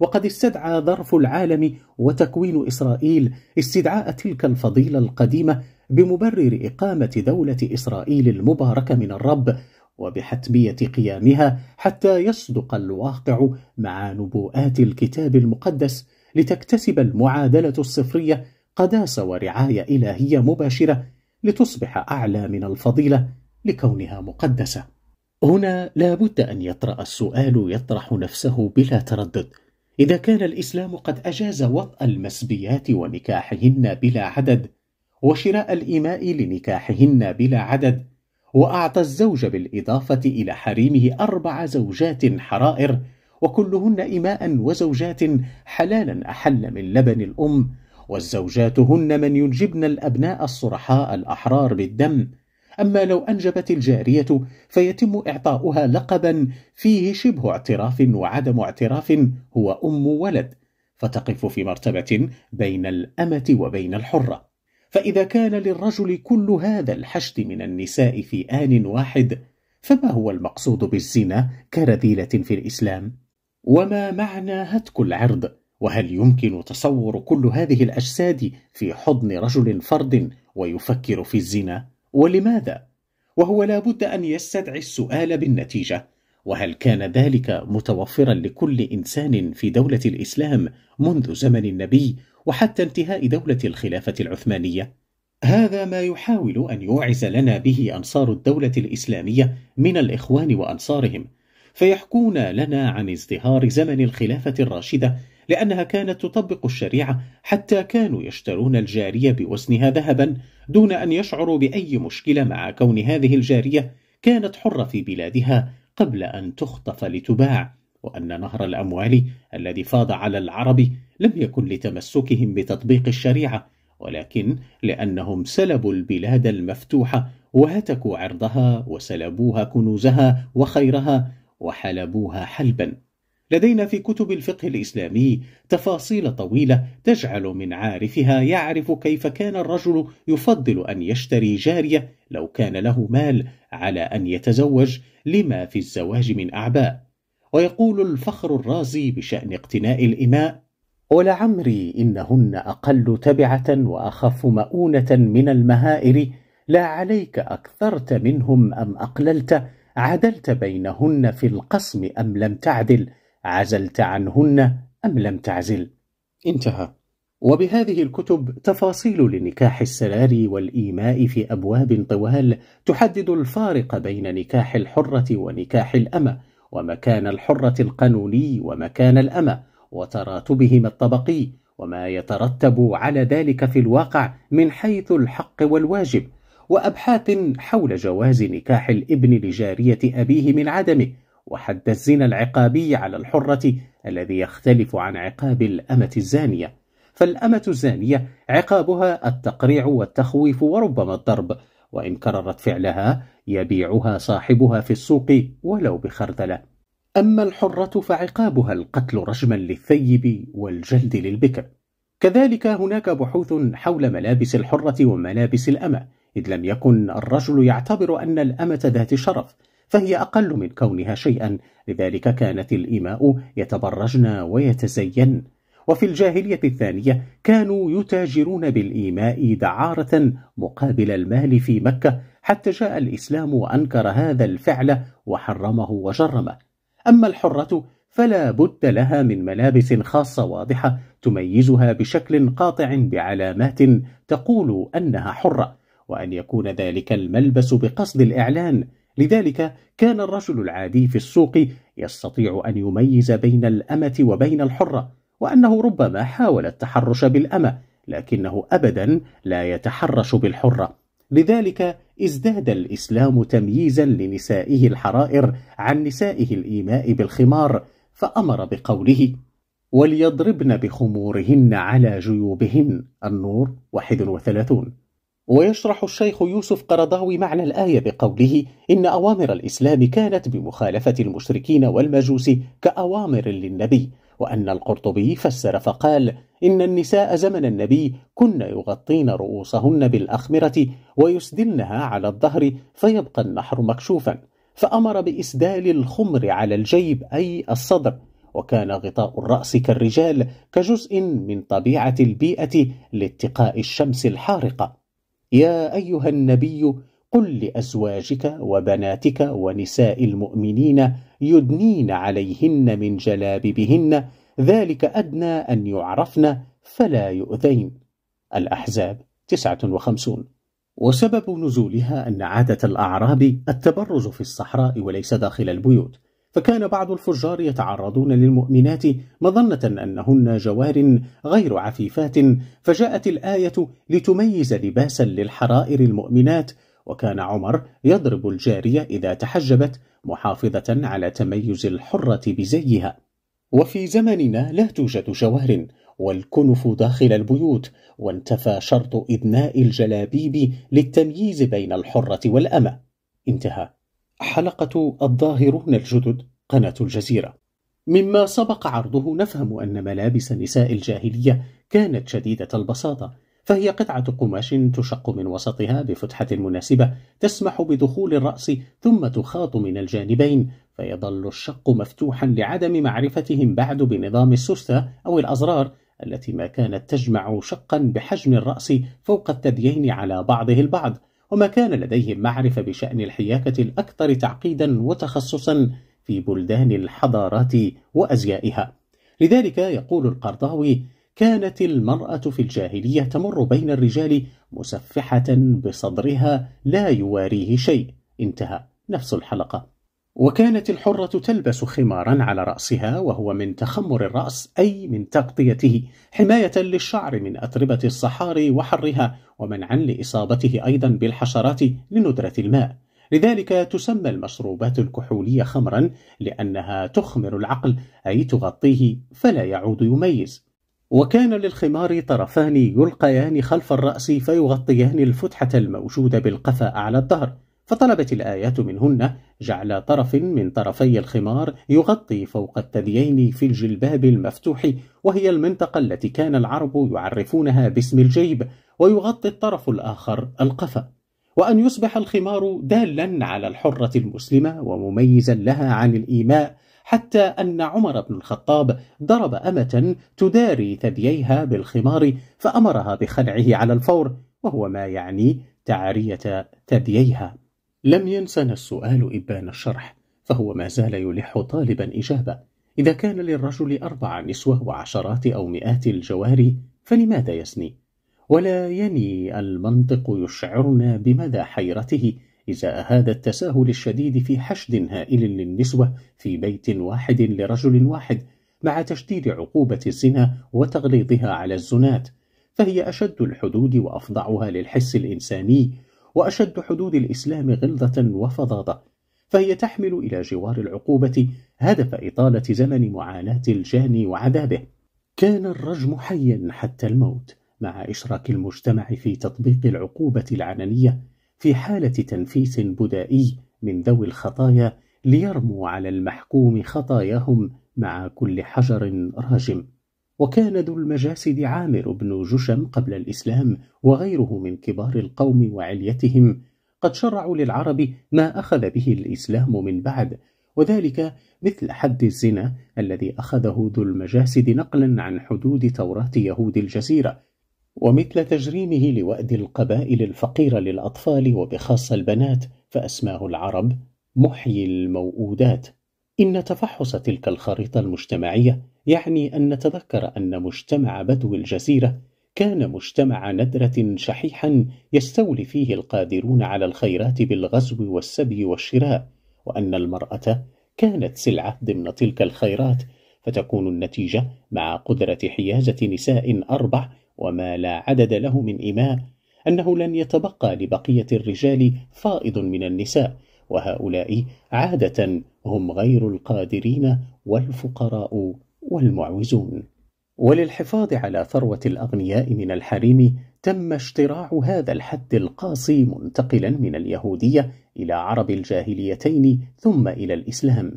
وقد استدعى ظرف العالم وتكوين إسرائيل استدعاء تلك الفضيلة القديمة بمبرر إقامة دولة إسرائيل المباركة من الرب وبحتمية قيامها حتى يصدق الواقع مع نبوءات الكتاب المقدس لتكتسب المعادلة الصفرية قداسة ورعاية إلهية مباشرة لتصبح أعلى من الفضيلة لكونها مقدسة. هنا لا بد أن يطرأ السؤال يطرح نفسه بلا تردد إذا كان الإسلام قد أجاز وطأ المسبيات ونكاحهن بلا عدد وشراء الإماء لنكاحهن بلا عدد وأعطى الزوج بالإضافة إلى حريمه أربع زوجات حرائر وكلهن إماء وزوجات حلالا أحل من لبن الأم والزوجات هن من ينجبن الأبناء الصرحاء الأحرار بالدم أما لو أنجبت الجارية فيتم إعطاؤها لقبا فيه شبه اعتراف وعدم اعتراف هو أم ولد فتقف في مرتبة بين الأمة وبين الحرة فإذا كان للرجل كل هذا الحشد من النساء في آن واحد فما هو المقصود بالزنا كرذيلة في الإسلام؟ وما معنى هتك العرض؟ وهل يمكن تصور كل هذه الأجساد في حضن رجل فرد ويفكر في الزنا؟ ولماذا وهو لا بد ان يستدعي السؤال بالنتيجه وهل كان ذلك متوفرا لكل انسان في دوله الاسلام منذ زمن النبي وحتى انتهاء دوله الخلافه العثمانيه هذا ما يحاول ان يوعز لنا به انصار الدوله الاسلاميه من الاخوان وانصارهم فيحكون لنا عن ازدهار زمن الخلافه الراشده لأنها كانت تطبق الشريعة حتى كانوا يشترون الجارية بوزنها ذهبا دون أن يشعروا بأي مشكلة مع كون هذه الجارية كانت حرة في بلادها قبل أن تخطف لتباع وأن نهر الأموال الذي فاض على العرب لم يكن لتمسكهم بتطبيق الشريعة ولكن لأنهم سلبوا البلاد المفتوحة وهتكوا عرضها وسلبوها كنوزها وخيرها وحلبوها حلبا لدينا في كتب الفقه الاسلامي تفاصيل طويله تجعل من عارفها يعرف كيف كان الرجل يفضل ان يشتري جاريه لو كان له مال على ان يتزوج لما في الزواج من اعباء ويقول الفخر الرازي بشان اقتناء الاماء ولعمري انهن اقل تبعه واخف مؤونه من المهائر لا عليك اكثرت منهم ام اقللت عدلت بينهن في القسم ام لم تعدل عزلت عنهن أم لم تعزل انتهى وبهذه الكتب تفاصيل لنكاح السراري والإيماء في أبواب طوال تحدد الفارق بين نكاح الحرة ونكاح الأمة ومكان الحرة القانوني ومكان الأمة وتراتبهما الطبقي وما يترتب على ذلك في الواقع من حيث الحق والواجب وأبحاث حول جواز نكاح الابن لجارية أبيه من عدمه وحد الزنا العقابي على الحرة الذي يختلف عن عقاب الأمة الزانية فالأمة الزانية عقابها التقريع والتخويف وربما الضرب وإن كررت فعلها يبيعها صاحبها في السوق ولو بخردلة أما الحرة فعقابها القتل رجما للثيب والجلد للبكر كذلك هناك بحوث حول ملابس الحرة وملابس الأمة إذ لم يكن الرجل يعتبر أن الأمة ذات شرف فهي أقل من كونها شيئا لذلك كانت الإماء يتبرجن ويتزين وفي الجاهلية الثانية كانوا يتاجرون بالإيماء دعارة مقابل المال في مكة حتى جاء الإسلام وأنكر هذا الفعل وحرمه وجرمه أما الحرة فلا بد لها من ملابس خاصة واضحة تميزها بشكل قاطع بعلامات تقول أنها حرة وأن يكون ذلك الملبس بقصد الإعلان لذلك كان الرجل العادي في السوق يستطيع أن يميز بين الأمة وبين الحرة وأنه ربما حاول التحرش بالأمة لكنه أبدا لا يتحرش بالحرة لذلك ازداد الإسلام تمييزا لنسائه الحرائر عن نسائه الإيماء بالخمار فأمر بقوله وليضربن بخمورهن على جيوبهن النور 31 ويشرح الشيخ يوسف قرضاوي معنى الآية بقوله إن أوامر الإسلام كانت بمخالفة المشركين والمجوس كأوامر للنبي وأن القرطبي فسر فقال إن النساء زمن النبي كن يغطين رؤوسهن بالأخمرة ويسدلنها على الظهر فيبقى النحر مكشوفا فأمر بإسدال الخمر على الجيب أي الصدر وكان غطاء الرأس كالرجال كجزء من طبيعة البيئة لاتقاء الشمس الحارقة يا أيها النبي قل لأزواجك وبناتك ونساء المؤمنين يدنين عليهن من جلابيبهن ذلك أدنى أن يعرفن فلا يؤذين الأحزاب 59 وسبب نزولها أن عادة الأعراب التبرز في الصحراء وليس داخل البيوت فكان بعض الفجار يتعرضون للمؤمنات مظنة أنهن جوار غير عفيفات فجاءت الآية لتميز لباسا للحرائر المؤمنات وكان عمر يضرب الجارية إذا تحجبت محافظة على تميز الحرة بزيها وفي زمننا لا توجد جوار والكنف داخل البيوت وانتفى شرط إدناء الجلابيب للتمييز بين الحرة والأمة انتهى حلقة الظاهرون الجدد قناة الجزيرة. مما سبق عرضه نفهم أن ملابس نساء الجاهلية كانت شديدة البساطة، فهي قطعة قماش تشق من وسطها بفتحة مناسبة تسمح بدخول الرأس ثم تخاط من الجانبين، فيظل الشق مفتوحا لعدم معرفتهم بعد بنظام السوستة أو الأزرار التي ما كانت تجمع شقا بحجم الرأس فوق الثديين على بعضه البعض، وما كان لديهم معرفة بشأن الحياكة الأكثر تعقيدا وتخصصا في بلدان الحضارات وأزيائها لذلك يقول القرضاوي كانت المرأة في الجاهلية تمر بين الرجال مسفحة بصدرها لا يواريه شيء انتهى نفس الحلقة وكانت الحرة تلبس خمارا على رأسها وهو من تخمر الرأس أي من تغطيته حماية للشعر من أتربة الصحاري وحرها ومنعا لإصابته أيضا بالحشرات لندرة الماء لذلك تسمى المشروبات الكحولية خمرا لأنها تخمر العقل أي تغطيه فلا يعود يميز وكان للخمار طرفان يلقيان خلف الرأس فيغطيان الفتحة الموجودة بالقفا أعلى الظهر فطلبت الآيات منهن جعل طرف من طرفي الخمار يغطي فوق الثديين في الجلباب المفتوح وهي المنطقة التي كان العرب يعرفونها باسم الجيب ويغطي الطرف الآخر القفا وأن يصبح الخمار دالا على الحرة المسلمة ومميزا لها عن الإيماء حتى أن عمر بن الخطاب ضرب أمة تداري ثدييها بالخمار فأمرها بخلعه على الفور وهو ما يعني تعرية ثدييها لم ينسنا السؤال إبان الشرح فهو ما زال يلح طالبا إجابة إذا كان للرجل أربع نسوة وعشرات أو مئات الجواري فلماذا يسني؟ ولا يني المنطق يشعرنا بمدى حيرته إزاء هذا التساهل الشديد في حشد هائل للنسوة في بيت واحد لرجل واحد مع تشديد عقوبة الزنا وتغليظها على الزنات فهي أشد الحدود وأفظعها للحس الإنساني وأشد حدود الإسلام غلظة وفظاظة فهي تحمل إلى جوار العقوبة هدف إطالة زمن معاناة الجاني وعذابه كان الرجم حيا حتى الموت مع إشراك المجتمع في تطبيق العقوبة العلنية في حالة تنفيس بدائي من ذوي الخطايا ليرموا على المحكوم خطاياهم مع كل حجر راجم وكان ذو المجاسد عامر بن جشم قبل الإسلام وغيره من كبار القوم وعليتهم قد شرعوا للعرب ما أخذ به الإسلام من بعد وذلك مثل حد الزنا الذي أخذه ذو المجاسد نقلا عن حدود توراة يهود الجزيرة ومثل تجريمه لوأد القبائل الفقيرة للأطفال وبخاصة البنات فأسماه العرب محيي الموؤودات إن تفحص تلك الخريطة المجتمعية يعني أن نتذكر أن مجتمع بدو الجزيرة كان مجتمع ندرة شحيحا يستولي فيه القادرون على الخيرات بالغزو والسبي والشراء وأن المرأة كانت سلعة ضمن تلك الخيرات فتكون النتيجة مع قدرة حيازة نساء أربع وما لا عدد له من إماء أنه لن يتبقى لبقية الرجال فائض من النساء وهؤلاء عادة هم غير القادرين والفقراء والمعوزون وللحفاظ على ثروة الأغنياء من الحريم تم اشتراع هذا الحد القاسي منتقلا من اليهودية إلى عرب الجاهليتين ثم إلى الإسلام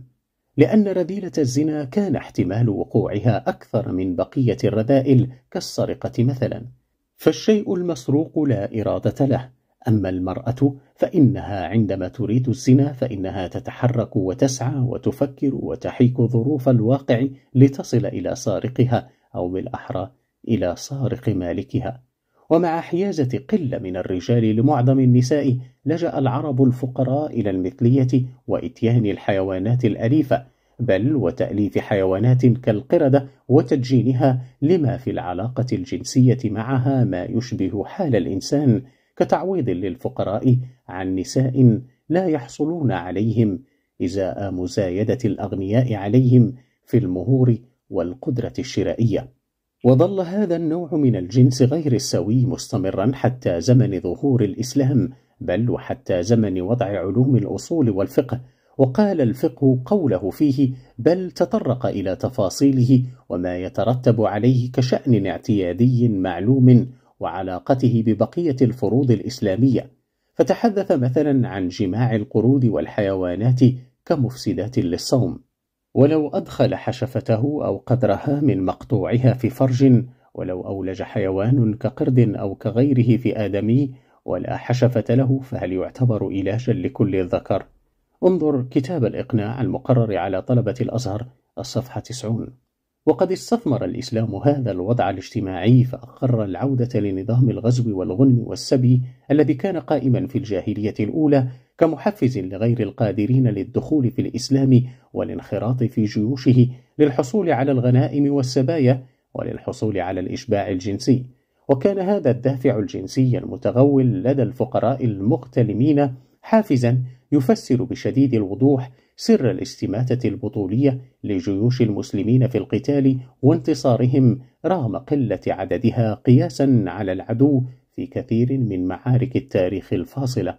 لأن رذيلة الزنا كان احتمال وقوعها أكثر من بقية الرذائل كالسرقة مثلا فالشيء المسروق لا إرادة له أما المرأة فإنها عندما تريد الزنا فإنها تتحرك وتسعى وتفكر وتحيك ظروف الواقع لتصل إلى سارقها أو بالأحرى إلى سارق مالكها ومع حيازة قلة من الرجال لمعظم النساء لجأ العرب الفقراء إلى المثلية وإتيان الحيوانات الأليفة بل وتأليف حيوانات كالقردة وتدجينها لما في العلاقة الجنسية معها ما يشبه حال الإنسان كتعويض للفقراء عن نساء لا يحصلون عليهم إزاء مزايدة الأغنياء عليهم في المهور والقدرة الشرائية وظل هذا النوع من الجنس غير السوي مستمرا حتى زمن ظهور الإسلام بل وحتى زمن وضع علوم الأصول والفقه وقال الفقه قوله فيه بل تطرق إلى تفاصيله وما يترتب عليه كشأن اعتيادي معلوم وعلاقته ببقية الفروض الإسلامية فتحدث مثلا عن جماع القرود والحيوانات كمفسدات للصوم ولو أدخل حشفته أو قدرها من مقطوعها في فرج ولو أولج حيوان كقرد أو كغيره في آدمي ولا حشفة له فهل يعتبر إيلاجا لكل الذكر؟ انظر كتاب الإقناع المقرر على طلبة الأزهر الصفحة 90 وقد استثمر الإسلام هذا الوضع الاجتماعي فأقر العودة لنظام الغزو والغنم والسبي الذي كان قائما في الجاهلية الأولى كمحفز لغير القادرين للدخول في الإسلام والانخراط في جيوشه للحصول على الغنائم والسبايا وللحصول على الإشباع الجنسي وكان هذا الدافع الجنسي المتغول لدى الفقراء المغتلمين حافزا يفسر بشديد الوضوح سر الاستماتة البطولية لجيوش المسلمين في القتال وانتصارهم رغم قلة عددها قياسا على العدو في كثير من معارك التاريخ الفاصلة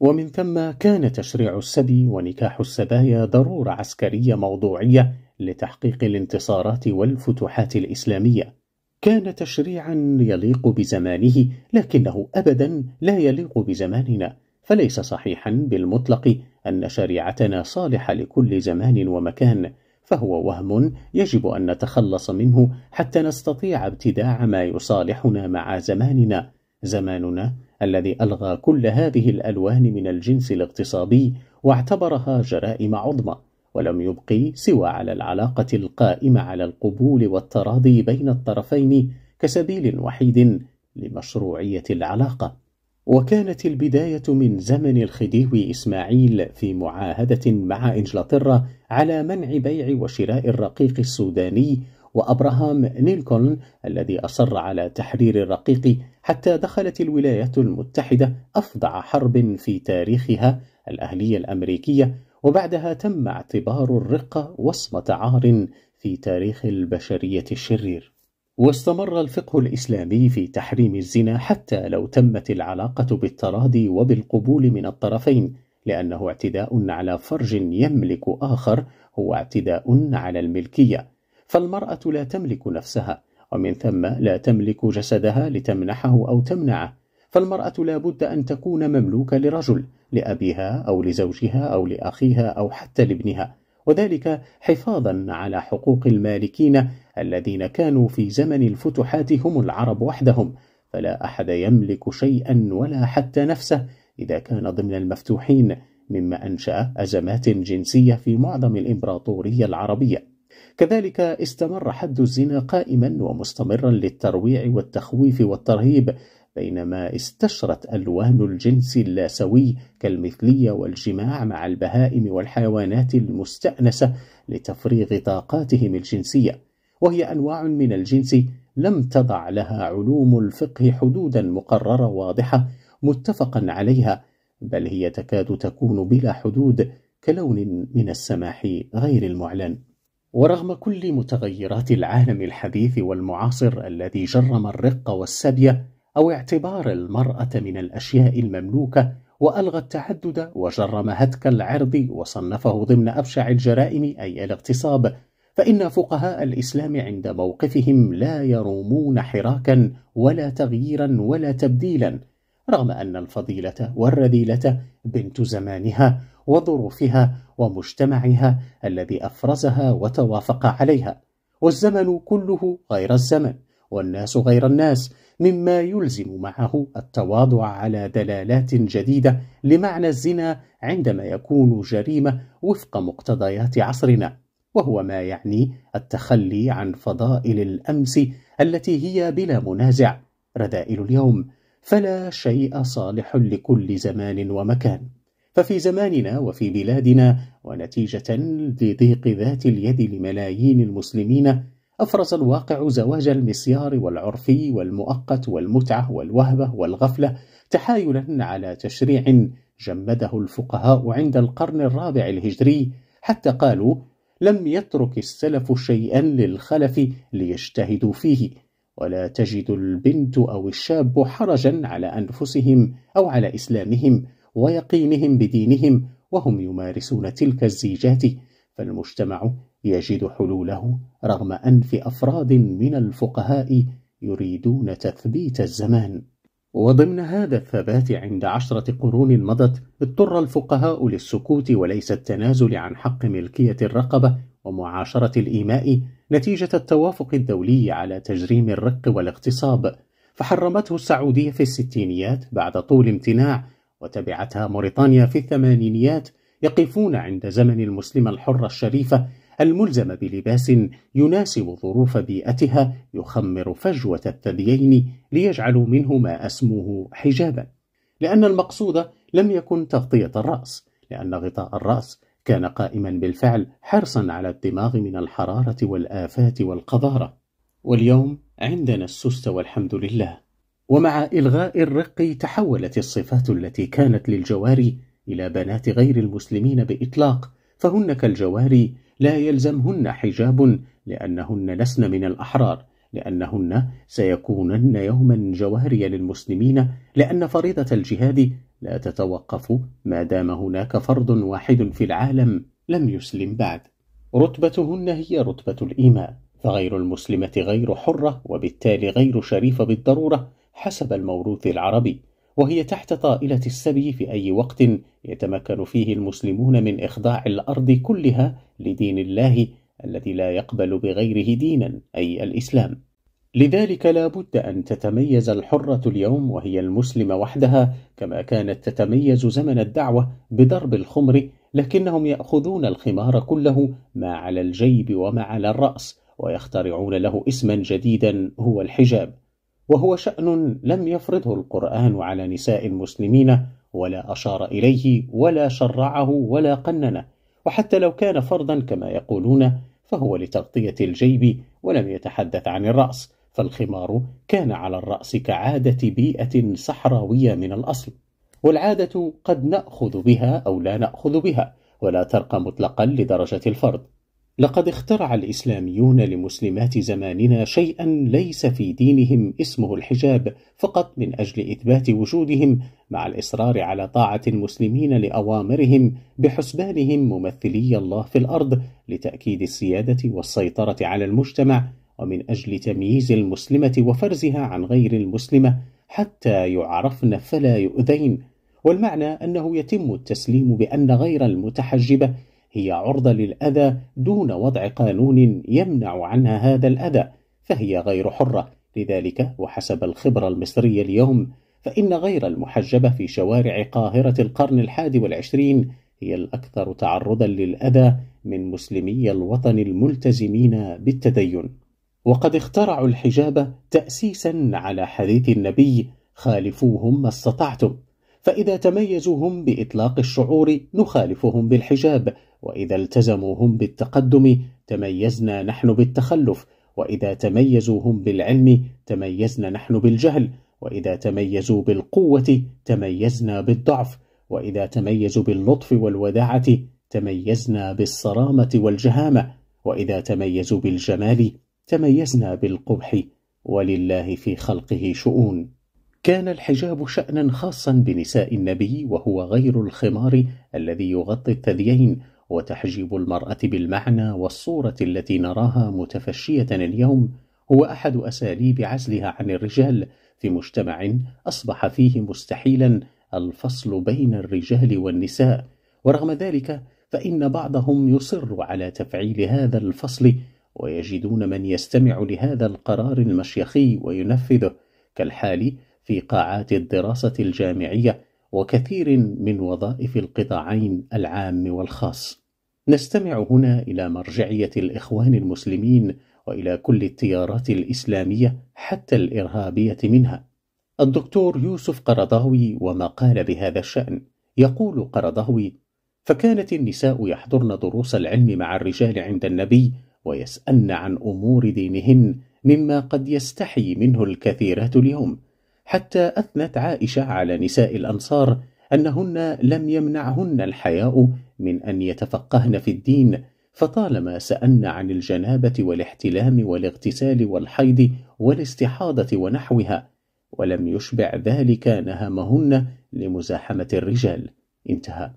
ومن ثم كان تشريع السبي ونكاح السبايا ضرورة عسكرية موضوعية لتحقيق الانتصارات والفتوحات الإسلامية كان تشريعا يليق بزمانه لكنه أبدا لا يليق بزماننا فليس صحيحا بالمطلق أن شريعتنا صالحة لكل زمان ومكان فهو وهم يجب أن نتخلص منه حتى نستطيع ابتداع ما يصالحنا مع زماننا زماننا الذي ألغى كل هذه الألوان من الجنس الاقتصادي واعتبرها جرائم عظمى ولم يبقي سوى على العلاقة القائمة على القبول والتراضي بين الطرفين كسبيل وحيد لمشروعية العلاقة وكانت البداية من زمن الخديوي إسماعيل في معاهدة مع إنجلترا على منع بيع وشراء الرقيق السوداني وأبراهام نيلكون الذي أصر على تحرير الرقيق حتى دخلت الولايات المتحدة أفظع حرب في تاريخها الأهلية الأمريكية وبعدها تم اعتبار الرقة وصمة عار في تاريخ البشرية الشرير واستمر الفقه الإسلامي في تحريم الزنا حتى لو تمت العلاقة بالتراضي وبالقبول من الطرفين لأنه اعتداء على فرج يملك آخر هو اعتداء على الملكية فالمرأة لا تملك نفسها ومن ثم لا تملك جسدها لتمنحه أو تمنعه فالمرأة لا بد أن تكون مملوكة لرجل لأبيها أو لزوجها أو لأخيها أو حتى لابنها وذلك حفاظا على حقوق المالكين الذين كانوا في زمن الفتوحات هم العرب وحدهم فلا أحد يملك شيئا ولا حتى نفسه إذا كان ضمن المفتوحين مما أنشأ أزمات جنسية في معظم الإمبراطورية العربية كذلك استمر حد الزنا قائما ومستمرا للترويع والتخويف والترهيب بينما استشرت ألوان الجنس اللاسوي كالمثلية والجماع مع البهائم والحيوانات المستأنسة لتفريغ طاقاتهم الجنسية وهي أنواع من الجنس لم تضع لها علوم الفقه حدودا مقررة واضحة متفقا عليها بل هي تكاد تكون بلا حدود كلون من السماح غير المعلن ورغم كل متغيرات العالم الحديث والمعاصر الذي جرم الرق والسبية أو اعتبار المرأة من الأشياء المملوكة وألغى التعدد وجرم هتك العرض وصنفه ضمن أبشع الجرائم أي الاغتصاب فإن فقهاء الإسلام عند موقفهم لا يرومون حراكا ولا تغييرا ولا تبديلا رغم أن الفضيلة والرذيلة بنت زمانها وظروفها ومجتمعها الذي أفرزها وتوافق عليها والزمن كله غير الزمن والناس غير الناس مما يلزم معه التواضع على دلالات جديدة لمعنى الزنا عندما يكون جريمة وفق مقتضيات عصرنا وهو ما يعني التخلي عن فضائل الامس التي هي بلا منازع رذائل اليوم فلا شيء صالح لكل زمان ومكان ففي زماننا وفي بلادنا ونتيجه لضيق ذات اليد لملايين المسلمين افرز الواقع زواج المسيار والعرفي والمؤقت والمتعه والوهبه والغفله تحايلا على تشريع جمده الفقهاء عند القرن الرابع الهجري حتى قالوا لم يترك السلف شيئا للخلف ليجتهدوا فيه ولا تجد البنت أو الشاب حرجا على أنفسهم أو على إسلامهم ويقينهم بدينهم وهم يمارسون تلك الزيجات فالمجتمع يجد حلوله رغم أنف أفراد من الفقهاء يريدون تثبيت الزمان وضمن هذا الثبات عند عشرة قرون مضت اضطر الفقهاء للسكوت وليس التنازل عن حق ملكية الرقبة ومعاشرة الإيماء نتيجة التوافق الدولي على تجريم الرق والاغتصاب فحرمته السعودية في الستينيات بعد طول امتناع وتبعتها موريتانيا في الثمانينيات يقفون عند زمن المسلمة الحرة الشريفة الملزمة بلباس يناسب ظروف بيئتها يخمر فجوة الثديين ليجعل منه ما أسموه حجابا لأن المقصود لم يكن تغطية الرأس لأن غطاء الرأس كان قائما بالفعل حرصا على الدماغ من الحرارة والآفات والقذارة واليوم عندنا السست والحمد لله ومع إلغاء الرق تحولت الصفات التي كانت للجواري إلى بنات غير المسلمين بإطلاق فهن كالجواري لا يلزمهن حجاب لأنهن لسن من الأحرار لأنهن سيكونن يوما جواريا للمسلمين لأن فريضة الجهاد لا تتوقف ما دام هناك فرد واحد في العالم لم يسلم بعد رتبتهن هي رتبة الإيماء فغير المسلمة غير حرة وبالتالي غير شريفة بالضرورة حسب الموروث العربي وهي تحت طائلة السبي في أي وقت يتمكن فيه المسلمون من إخضاع الأرض كلها لدين الله الذي لا يقبل بغيره دينا أي الإسلام لذلك لا بد أن تتميز الحرة اليوم وهي المسلمة وحدها كما كانت تتميز زمن الدعوة بضرب الخمر لكنهم يأخذون الخمار كله ما على الجيب وما على الرأس ويخترعون له اسما جديدا هو الحجاب وهو شأن لم يفرضه القرآن على نساء المسلمين ولا أشار إليه ولا شرعه ولا قننه وحتى لو كان فرضا كما يقولون فهو لتغطية الجيب ولم يتحدث عن الرأس فالخمار كان على الرأس كعادة بيئة صحراوية من الأصل والعادة قد نأخذ بها أو لا نأخذ بها ولا ترقى مطلقا لدرجة الفرض لقد اخترع الاسلاميون لمسلمات زماننا شيئا ليس في دينهم اسمه الحجاب فقط من اجل اثبات وجودهم مع الاصرار على طاعه المسلمين لاوامرهم بحسبانهم ممثلي الله في الارض لتاكيد السياده والسيطره على المجتمع ومن اجل تمييز المسلمه وفرزها عن غير المسلمه حتى يعرفن فلا يؤذين والمعنى انه يتم التسليم بان غير المتحجبه هي عرضة للأذى دون وضع قانون يمنع عنها هذا الأذى فهي غير حرة لذلك وحسب الخبرة المصرية اليوم فإن غير المحجبة في شوارع قاهرة القرن الحادي والعشرين هي الأكثر تعرضا للأذى من مسلمي الوطن الملتزمين بالتدين وقد اخترعوا الحجاب تأسيسا على حديث النبي خالفوهم ما استطعتم فإذا تميزوا هم بإطلاق الشعور نخالفهم بالحجاب وإذا التزموا هم بالتقدم تميزنا نحن بالتخلف وإذا تميزوا هم بالعلم تميزنا نحن بالجهل وإذا تميزوا بالقوة تميزنا بالضعف وإذا تميزوا باللطف والوداعة تميزنا بالصرامة والجهامة وإذا تميزوا بالجمال تميزنا بالقبح ولله في خلقه شؤون كان الحجاب شأنا خاصا بنساء النبي وهو غير الخمار الذي يغطي الثديين وتحجيب المرأة بالمعنى والصورة التي نراها متفشية اليوم هو أحد أساليب عزلها عن الرجال في مجتمع أصبح فيه مستحيلا الفصل بين الرجال والنساء ورغم ذلك فإن بعضهم يصر على تفعيل هذا الفصل ويجدون من يستمع لهذا القرار المشيخي وينفذه كالحال في قاعات الدراسة الجامعية وكثير من وظائف القطاعين العام والخاص نستمع هنا إلى مرجعية الإخوان المسلمين وإلى كل التيارات الإسلامية حتى الإرهابية منها. الدكتور يوسف قرضاوي وما قال بهذا الشأن، يقول قرضاوي: فكانت النساء يحضرن دروس العلم مع الرجال عند النبي ويسألن عن أمور دينهن مما قد يستحي منه الكثيرات اليوم، حتى أثنت عائشة على نساء الأنصار أنهن لم يمنعهن الحياء من أن يتفقهن في الدين فطالما سألن عن الجنابة والاحتلام والاغتسال والحيض والاستحاضة ونحوها ولم يشبع ذلك نهمهن لمزاحمة الرجال انتهى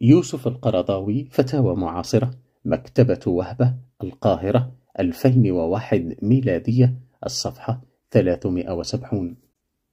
يوسف القرضاوي فتاوى معاصرة مكتبة وهبة القاهرة 2001 ميلادية الصفحة 370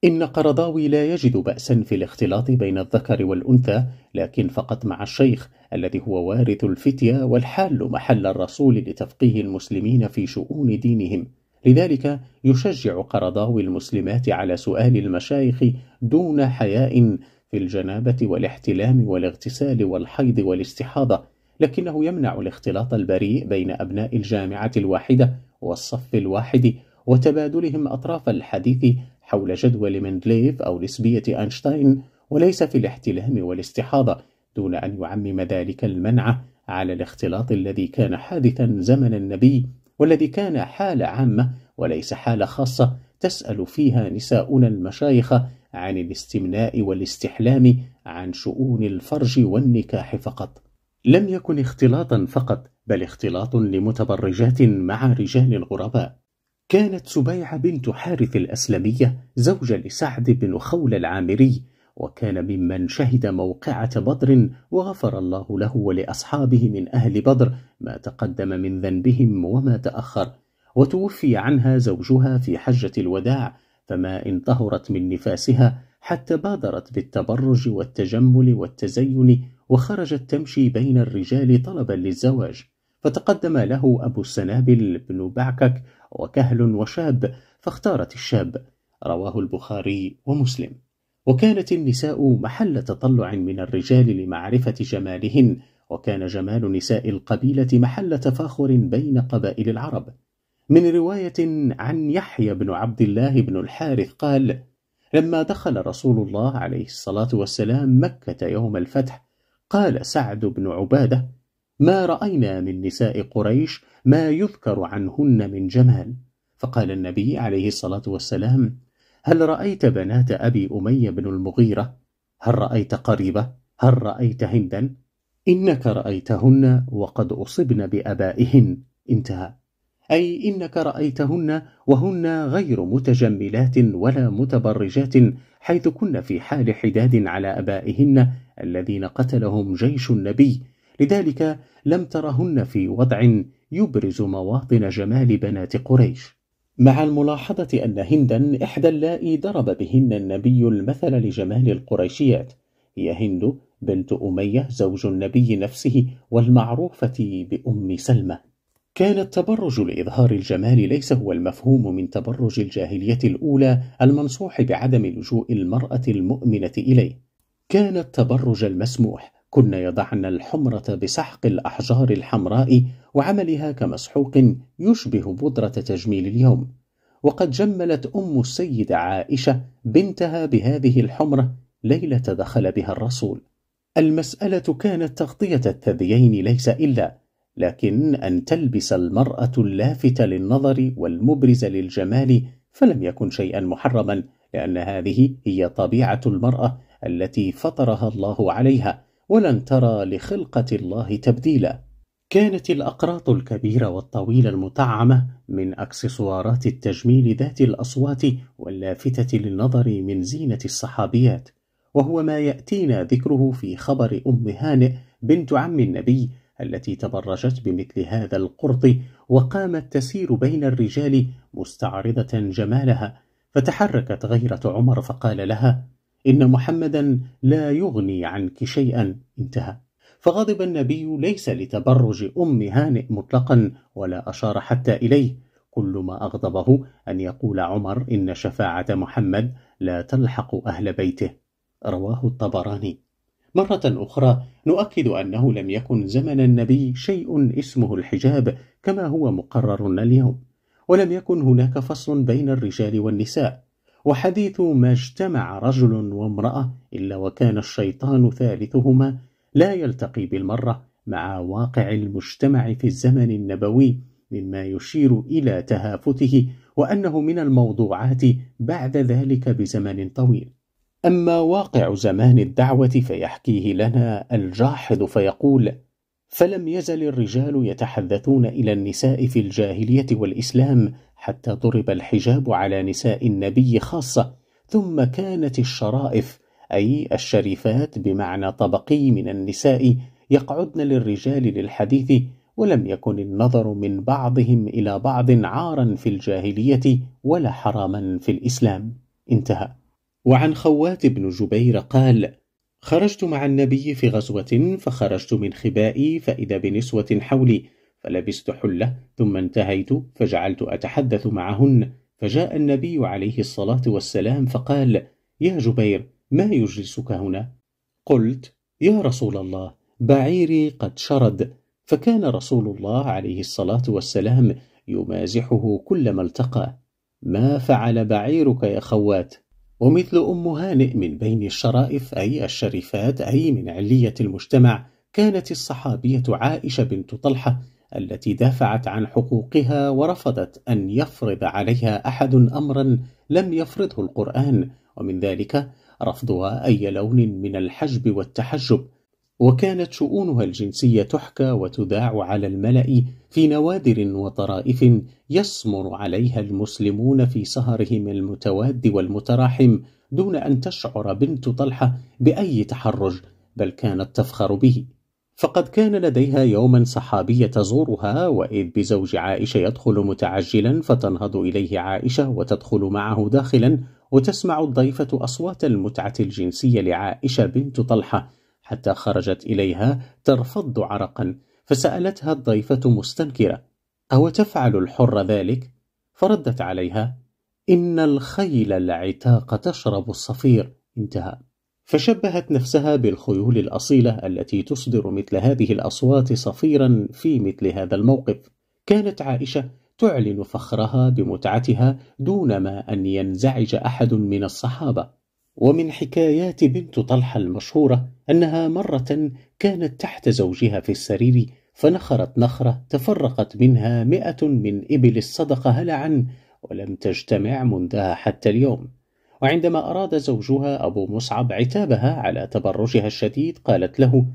إن قرضاوي لا يجد بأسا في الاختلاط بين الذكر والأنثى لكن فقط مع الشيخ الذي هو وارث الفتية والحال محل الرسول لتفقيه المسلمين في شؤون دينهم لذلك يشجع قرضاوي المسلمات على سؤال المشايخ دون حياء في الجنابة والاحتلام والاغتسال والحيض والاستحاضة لكنه يمنع الاختلاط البريء بين أبناء الجامعة الواحدة والصف الواحد وتبادلهم أطراف الحديث حول جدول مندليف أو نسبية أينشتاين وليس في الاحتلام والاستحاضة دون أن يعمم ذلك المنع على الاختلاط الذي كان حادثا زمن النبي والذي كان حالة عامة وليس حالة خاصة تسأل فيها نساؤنا المشايخ عن الاستمناء والاستحلام عن شؤون الفرج والنكاح فقط لم يكن اختلاطا فقط بل اختلاط لمتبرجات مع رجال الغرباء كانت سبيعة بنت حارث الأسلمية زوجة لسعد بن خول العامري وكان ممن شهد موقعة بدر وغفر الله له ولأصحابه من أهل بدر ما تقدم من ذنبهم وما تأخر وتوفي عنها زوجها في حجة الوداع فما إن طهرت من نفاسها حتى بادرت بالتبرج والتجمل والتزين وخرجت تمشي بين الرجال طلبا للزواج فتقدم له أبو السنابل بن بعكك وكهل وشاب فاختارت الشاب رواه البخاري ومسلم وكانت النساء محل تطلع من الرجال لمعرفة جمالهن وكان جمال نساء القبيلة محل تفاخر بين قبائل العرب من رواية عن يحيى بن عبد الله بن الحارث قال لما دخل رسول الله عليه الصلاة والسلام مكة يوم الفتح قال سعد بن عبادة ما رأينا من نساء قريش ما يذكر عنهن من جمال فقال النبي عليه الصلاة والسلام هل رأيت بنات أبي أمية بن المغيرة؟ هل رأيت قريبة؟ هل رأيت هندا؟ إنك رأيتهن وقد أصبن بأبائهن انتهى أي إنك رأيتهن وهن غير متجملات ولا متبرجات حيث كن في حال حداد على أبائهن الذين قتلهم جيش النبي لذلك لم ترهن في وضع يبرز مواطن جمال بنات قريش مع الملاحظة أن هندا إحدى اللائي ضرب بهن النبي المثل لجمال القريشيات هي هند بنت أمية زوج النبي نفسه والمعروفة بأم سلمة كان التبرج لإظهار الجمال ليس هو المفهوم من تبرج الجاهلية الأولى المنصوح بعدم لجوء المرأة المؤمنة إليه كان التبرج المسموح كن يضعن الحمرة بسحق الأحجار الحمراء وعملها كمسحوق يشبه بودرة تجميل اليوم وقد جملت أم السيدة عائشة بنتها بهذه الحمرة ليلة دخل بها الرسول المسألة كانت تغطية الثديين ليس إلا لكن أن تلبس المرأة اللافتة للنظر والمبرز للجمال فلم يكن شيئا محرما لأن هذه هي طبيعة المرأة التي فطرها الله عليها ولن ترى لخلقة الله تبديلا كانت الأقراط الكبيرة والطويلة المطعمه من أكسسوارات التجميل ذات الأصوات واللافتة للنظر من زينة الصحابيات وهو ما يأتينا ذكره في خبر أم هانئ بنت عم النبي التي تبرجت بمثل هذا القرط وقامت تسير بين الرجال مستعرضة جمالها فتحركت غيرة عمر فقال لها إن محمدا لا يغني عنك شيئا انتهى فغضب النبي ليس لتبرج أم هانئ مطلقا ولا أشار حتى إليه كل ما أغضبه أن يقول عمر إن شفاعة محمد لا تلحق أهل بيته رواه الطبراني مرة أخرى نؤكد أنه لم يكن زمن النبي شيء اسمه الحجاب كما هو مقرر اليوم ولم يكن هناك فصل بين الرجال والنساء وحديث ما اجتمع رجل وامرأة إلا وكان الشيطان ثالثهما لا يلتقي بالمرة مع واقع المجتمع في الزمن النبوي مما يشير إلى تهافته وأنه من الموضوعات بعد ذلك بزمن طويل أما واقع زمان الدعوة فيحكيه لنا الجاحظ فيقول فلم يزل الرجال يتحدثون إلى النساء في الجاهلية والإسلام حتى ضرب الحجاب على نساء النبي خاصة ثم كانت الشرائف أي الشريفات بمعنى طبقي من النساء يقعدن للرجال للحديث ولم يكن النظر من بعضهم إلى بعض عارا في الجاهلية ولا حراما في الإسلام انتهى وعن خوات بن جبير قال خرجت مع النبي في غزوة فخرجت من خبائي فإذا بنسوة حولي فلبست حلة ثم انتهيت فجعلت أتحدث معهن فجاء النبي عليه الصلاة والسلام فقال يا جبير ما يجلسك هنا؟ قلت يا رسول الله بعيري قد شرد فكان رسول الله عليه الصلاة والسلام يمازحه كلما التقى ما فعل بعيرك يا خوات ومثل أم هانئ من بين الشرائف أي الشريفات أي من علية المجتمع كانت الصحابية عائشة بنت طلحة التي دافعت عن حقوقها ورفضت أن يفرض عليها أحد أمرا لم يفرضه القرآن ومن ذلك رفضها أي لون من الحجب والتحجب وكانت شؤونها الجنسية تحكى وتذاع على الملأ في نوادر وطرائف يسمر عليها المسلمون في سهرهم المتواد والمتراحم دون أن تشعر بنت طلحة بأي تحرج بل كانت تفخر به فقد كان لديها يوما صحابية تزورها وإذ بزوج عائشة يدخل متعجلا فتنهض إليه عائشة وتدخل معه داخلا وتسمع الضيفة أصوات المتعة الجنسية لعائشة بنت طلحة حتى خرجت إليها ترفض عرقا فسألتها الضيفة مستنكرة: أو تفعل الحر ذلك؟ فردت عليها: إن الخيل العتاق تشرب الصفير، انتهى. فشبهت نفسها بالخيول الأصيلة التي تصدر مثل هذه الأصوات صفيرا في مثل هذا الموقف. كانت عائشة تعلن فخرها بمتعتها دون ما أن ينزعج أحد من الصحابة. ومن حكايات بنت طلحة المشهورة أنها مرة كانت تحت زوجها في السرير فنخرت نخرة تفرقت منها مئة من إبل الصدقة هلعا ولم تجتمع منذها حتى اليوم وعندما أراد زوجها أبو مصعب عتابها على تبرجها الشديد قالت له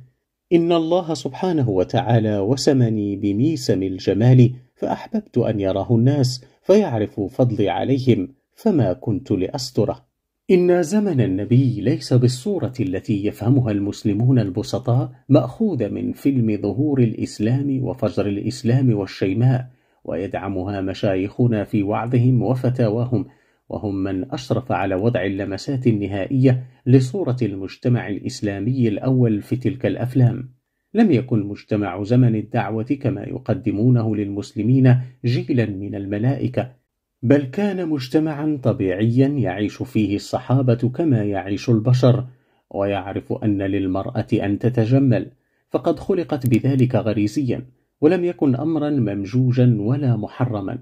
إن الله سبحانه وتعالى وسمني بميسم الجمال فأحببت أن يراه الناس فيعرف فضلي عليهم فما كنت لأستره إن زمن النبي ليس بالصورة التي يفهمها المسلمون البسطاء مأخوذ من فيلم ظهور الإسلام وفجر الإسلام والشيماء ويدعمها مشايخنا في وعظهم وفتاواهم وهم من أشرف على وضع اللمسات النهائية لصورة المجتمع الإسلامي الأول في تلك الأفلام لم يكن مجتمع زمن الدعوة كما يقدمونه للمسلمين جيلا من الملائكة بل كان مجتمعا طبيعيا يعيش فيه الصحابة كما يعيش البشر ويعرف أن للمرأة أن تتجمل فقد خلقت بذلك غريزيا ولم يكن أمرا ممجوجا ولا محرما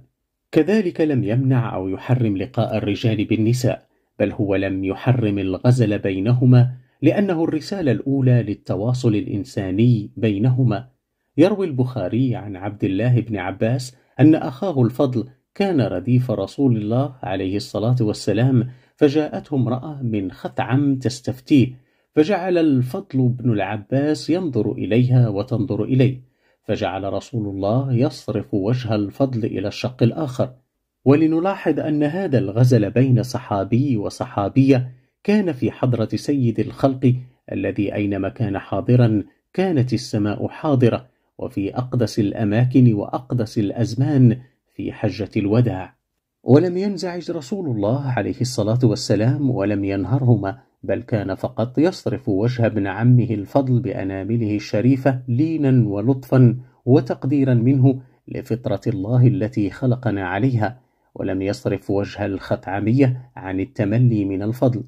كذلك لم يمنع أو يحرم لقاء الرجال بالنساء بل هو لم يحرم الغزل بينهما لأنه الرسالة الأولى للتواصل الإنساني بينهما يروي البخاري عن عبد الله بن عباس أن أخاه الفضل كان رديف رسول الله عليه الصلاة والسلام فجاءته امرأة من خثعم تستفتيه فجعل الفضل بن العباس ينظر إليها وتنظر إليه فجعل رسول الله يصرف وجه الفضل إلى الشق الآخر ولنلاحظ أن هذا الغزل بين صحابي وصحابية كان في حضرة سيد الخلق الذي أينما كان حاضرا كانت السماء حاضرة وفي أقدس الأماكن وأقدس الأزمان في حجة الوداع ولم ينزعج رسول الله عليه الصلاة والسلام ولم ينهرهما بل كان فقط يصرف وجه ابن عمه الفضل بأنامله الشريفة لينا ولطفا وتقديرا منه لفطرة الله التي خلقنا عليها ولم يصرف وجه الخطعمية عن التملي من الفضل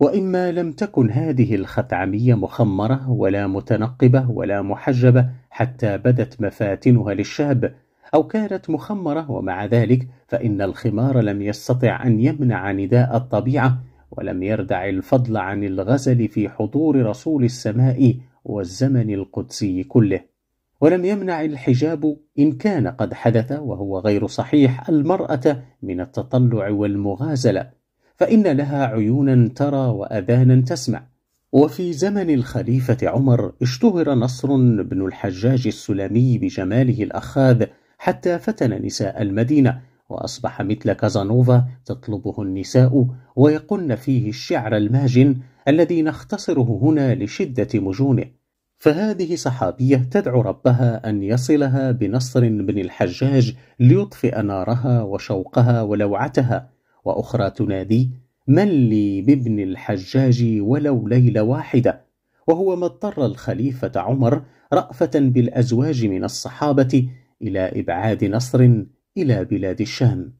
وإما لم تكن هذه الخطعمية مخمرة ولا متنقبة ولا محجبة حتى بدت مفاتنها للشاب أو كانت مخمرة ومع ذلك فإن الخمار لم يستطع أن يمنع نداء الطبيعة ولم يردع الفضل عن الغزل في حضور رسول السماء والزمن القدسي كله ولم يمنع الحجاب إن كان قد حدث وهو غير صحيح المرأة من التطلع والمغازلة فإن لها عيونا ترى وأذانا تسمع وفي زمن الخليفة عمر اشتهر نصر بن الحجاج السلمي بجماله الأخاذ حتى فتن نساء المدينة وأصبح مثل كازانوفا تطلبه النساء ويقن فيه الشعر الماجن الذي نختصره هنا لشدة مجونه فهذه صحابية تدعو ربها أن يصلها بنصر بن الحجاج ليطفئ نارها وشوقها ولوعتها وأخرى تنادي من لي بابن الحجاج ولو ليلة واحدة وهو ما اضطر الخليفة عمر رأفة بالأزواج من الصحابة إلى إبعاد نصر إلى بلاد الشام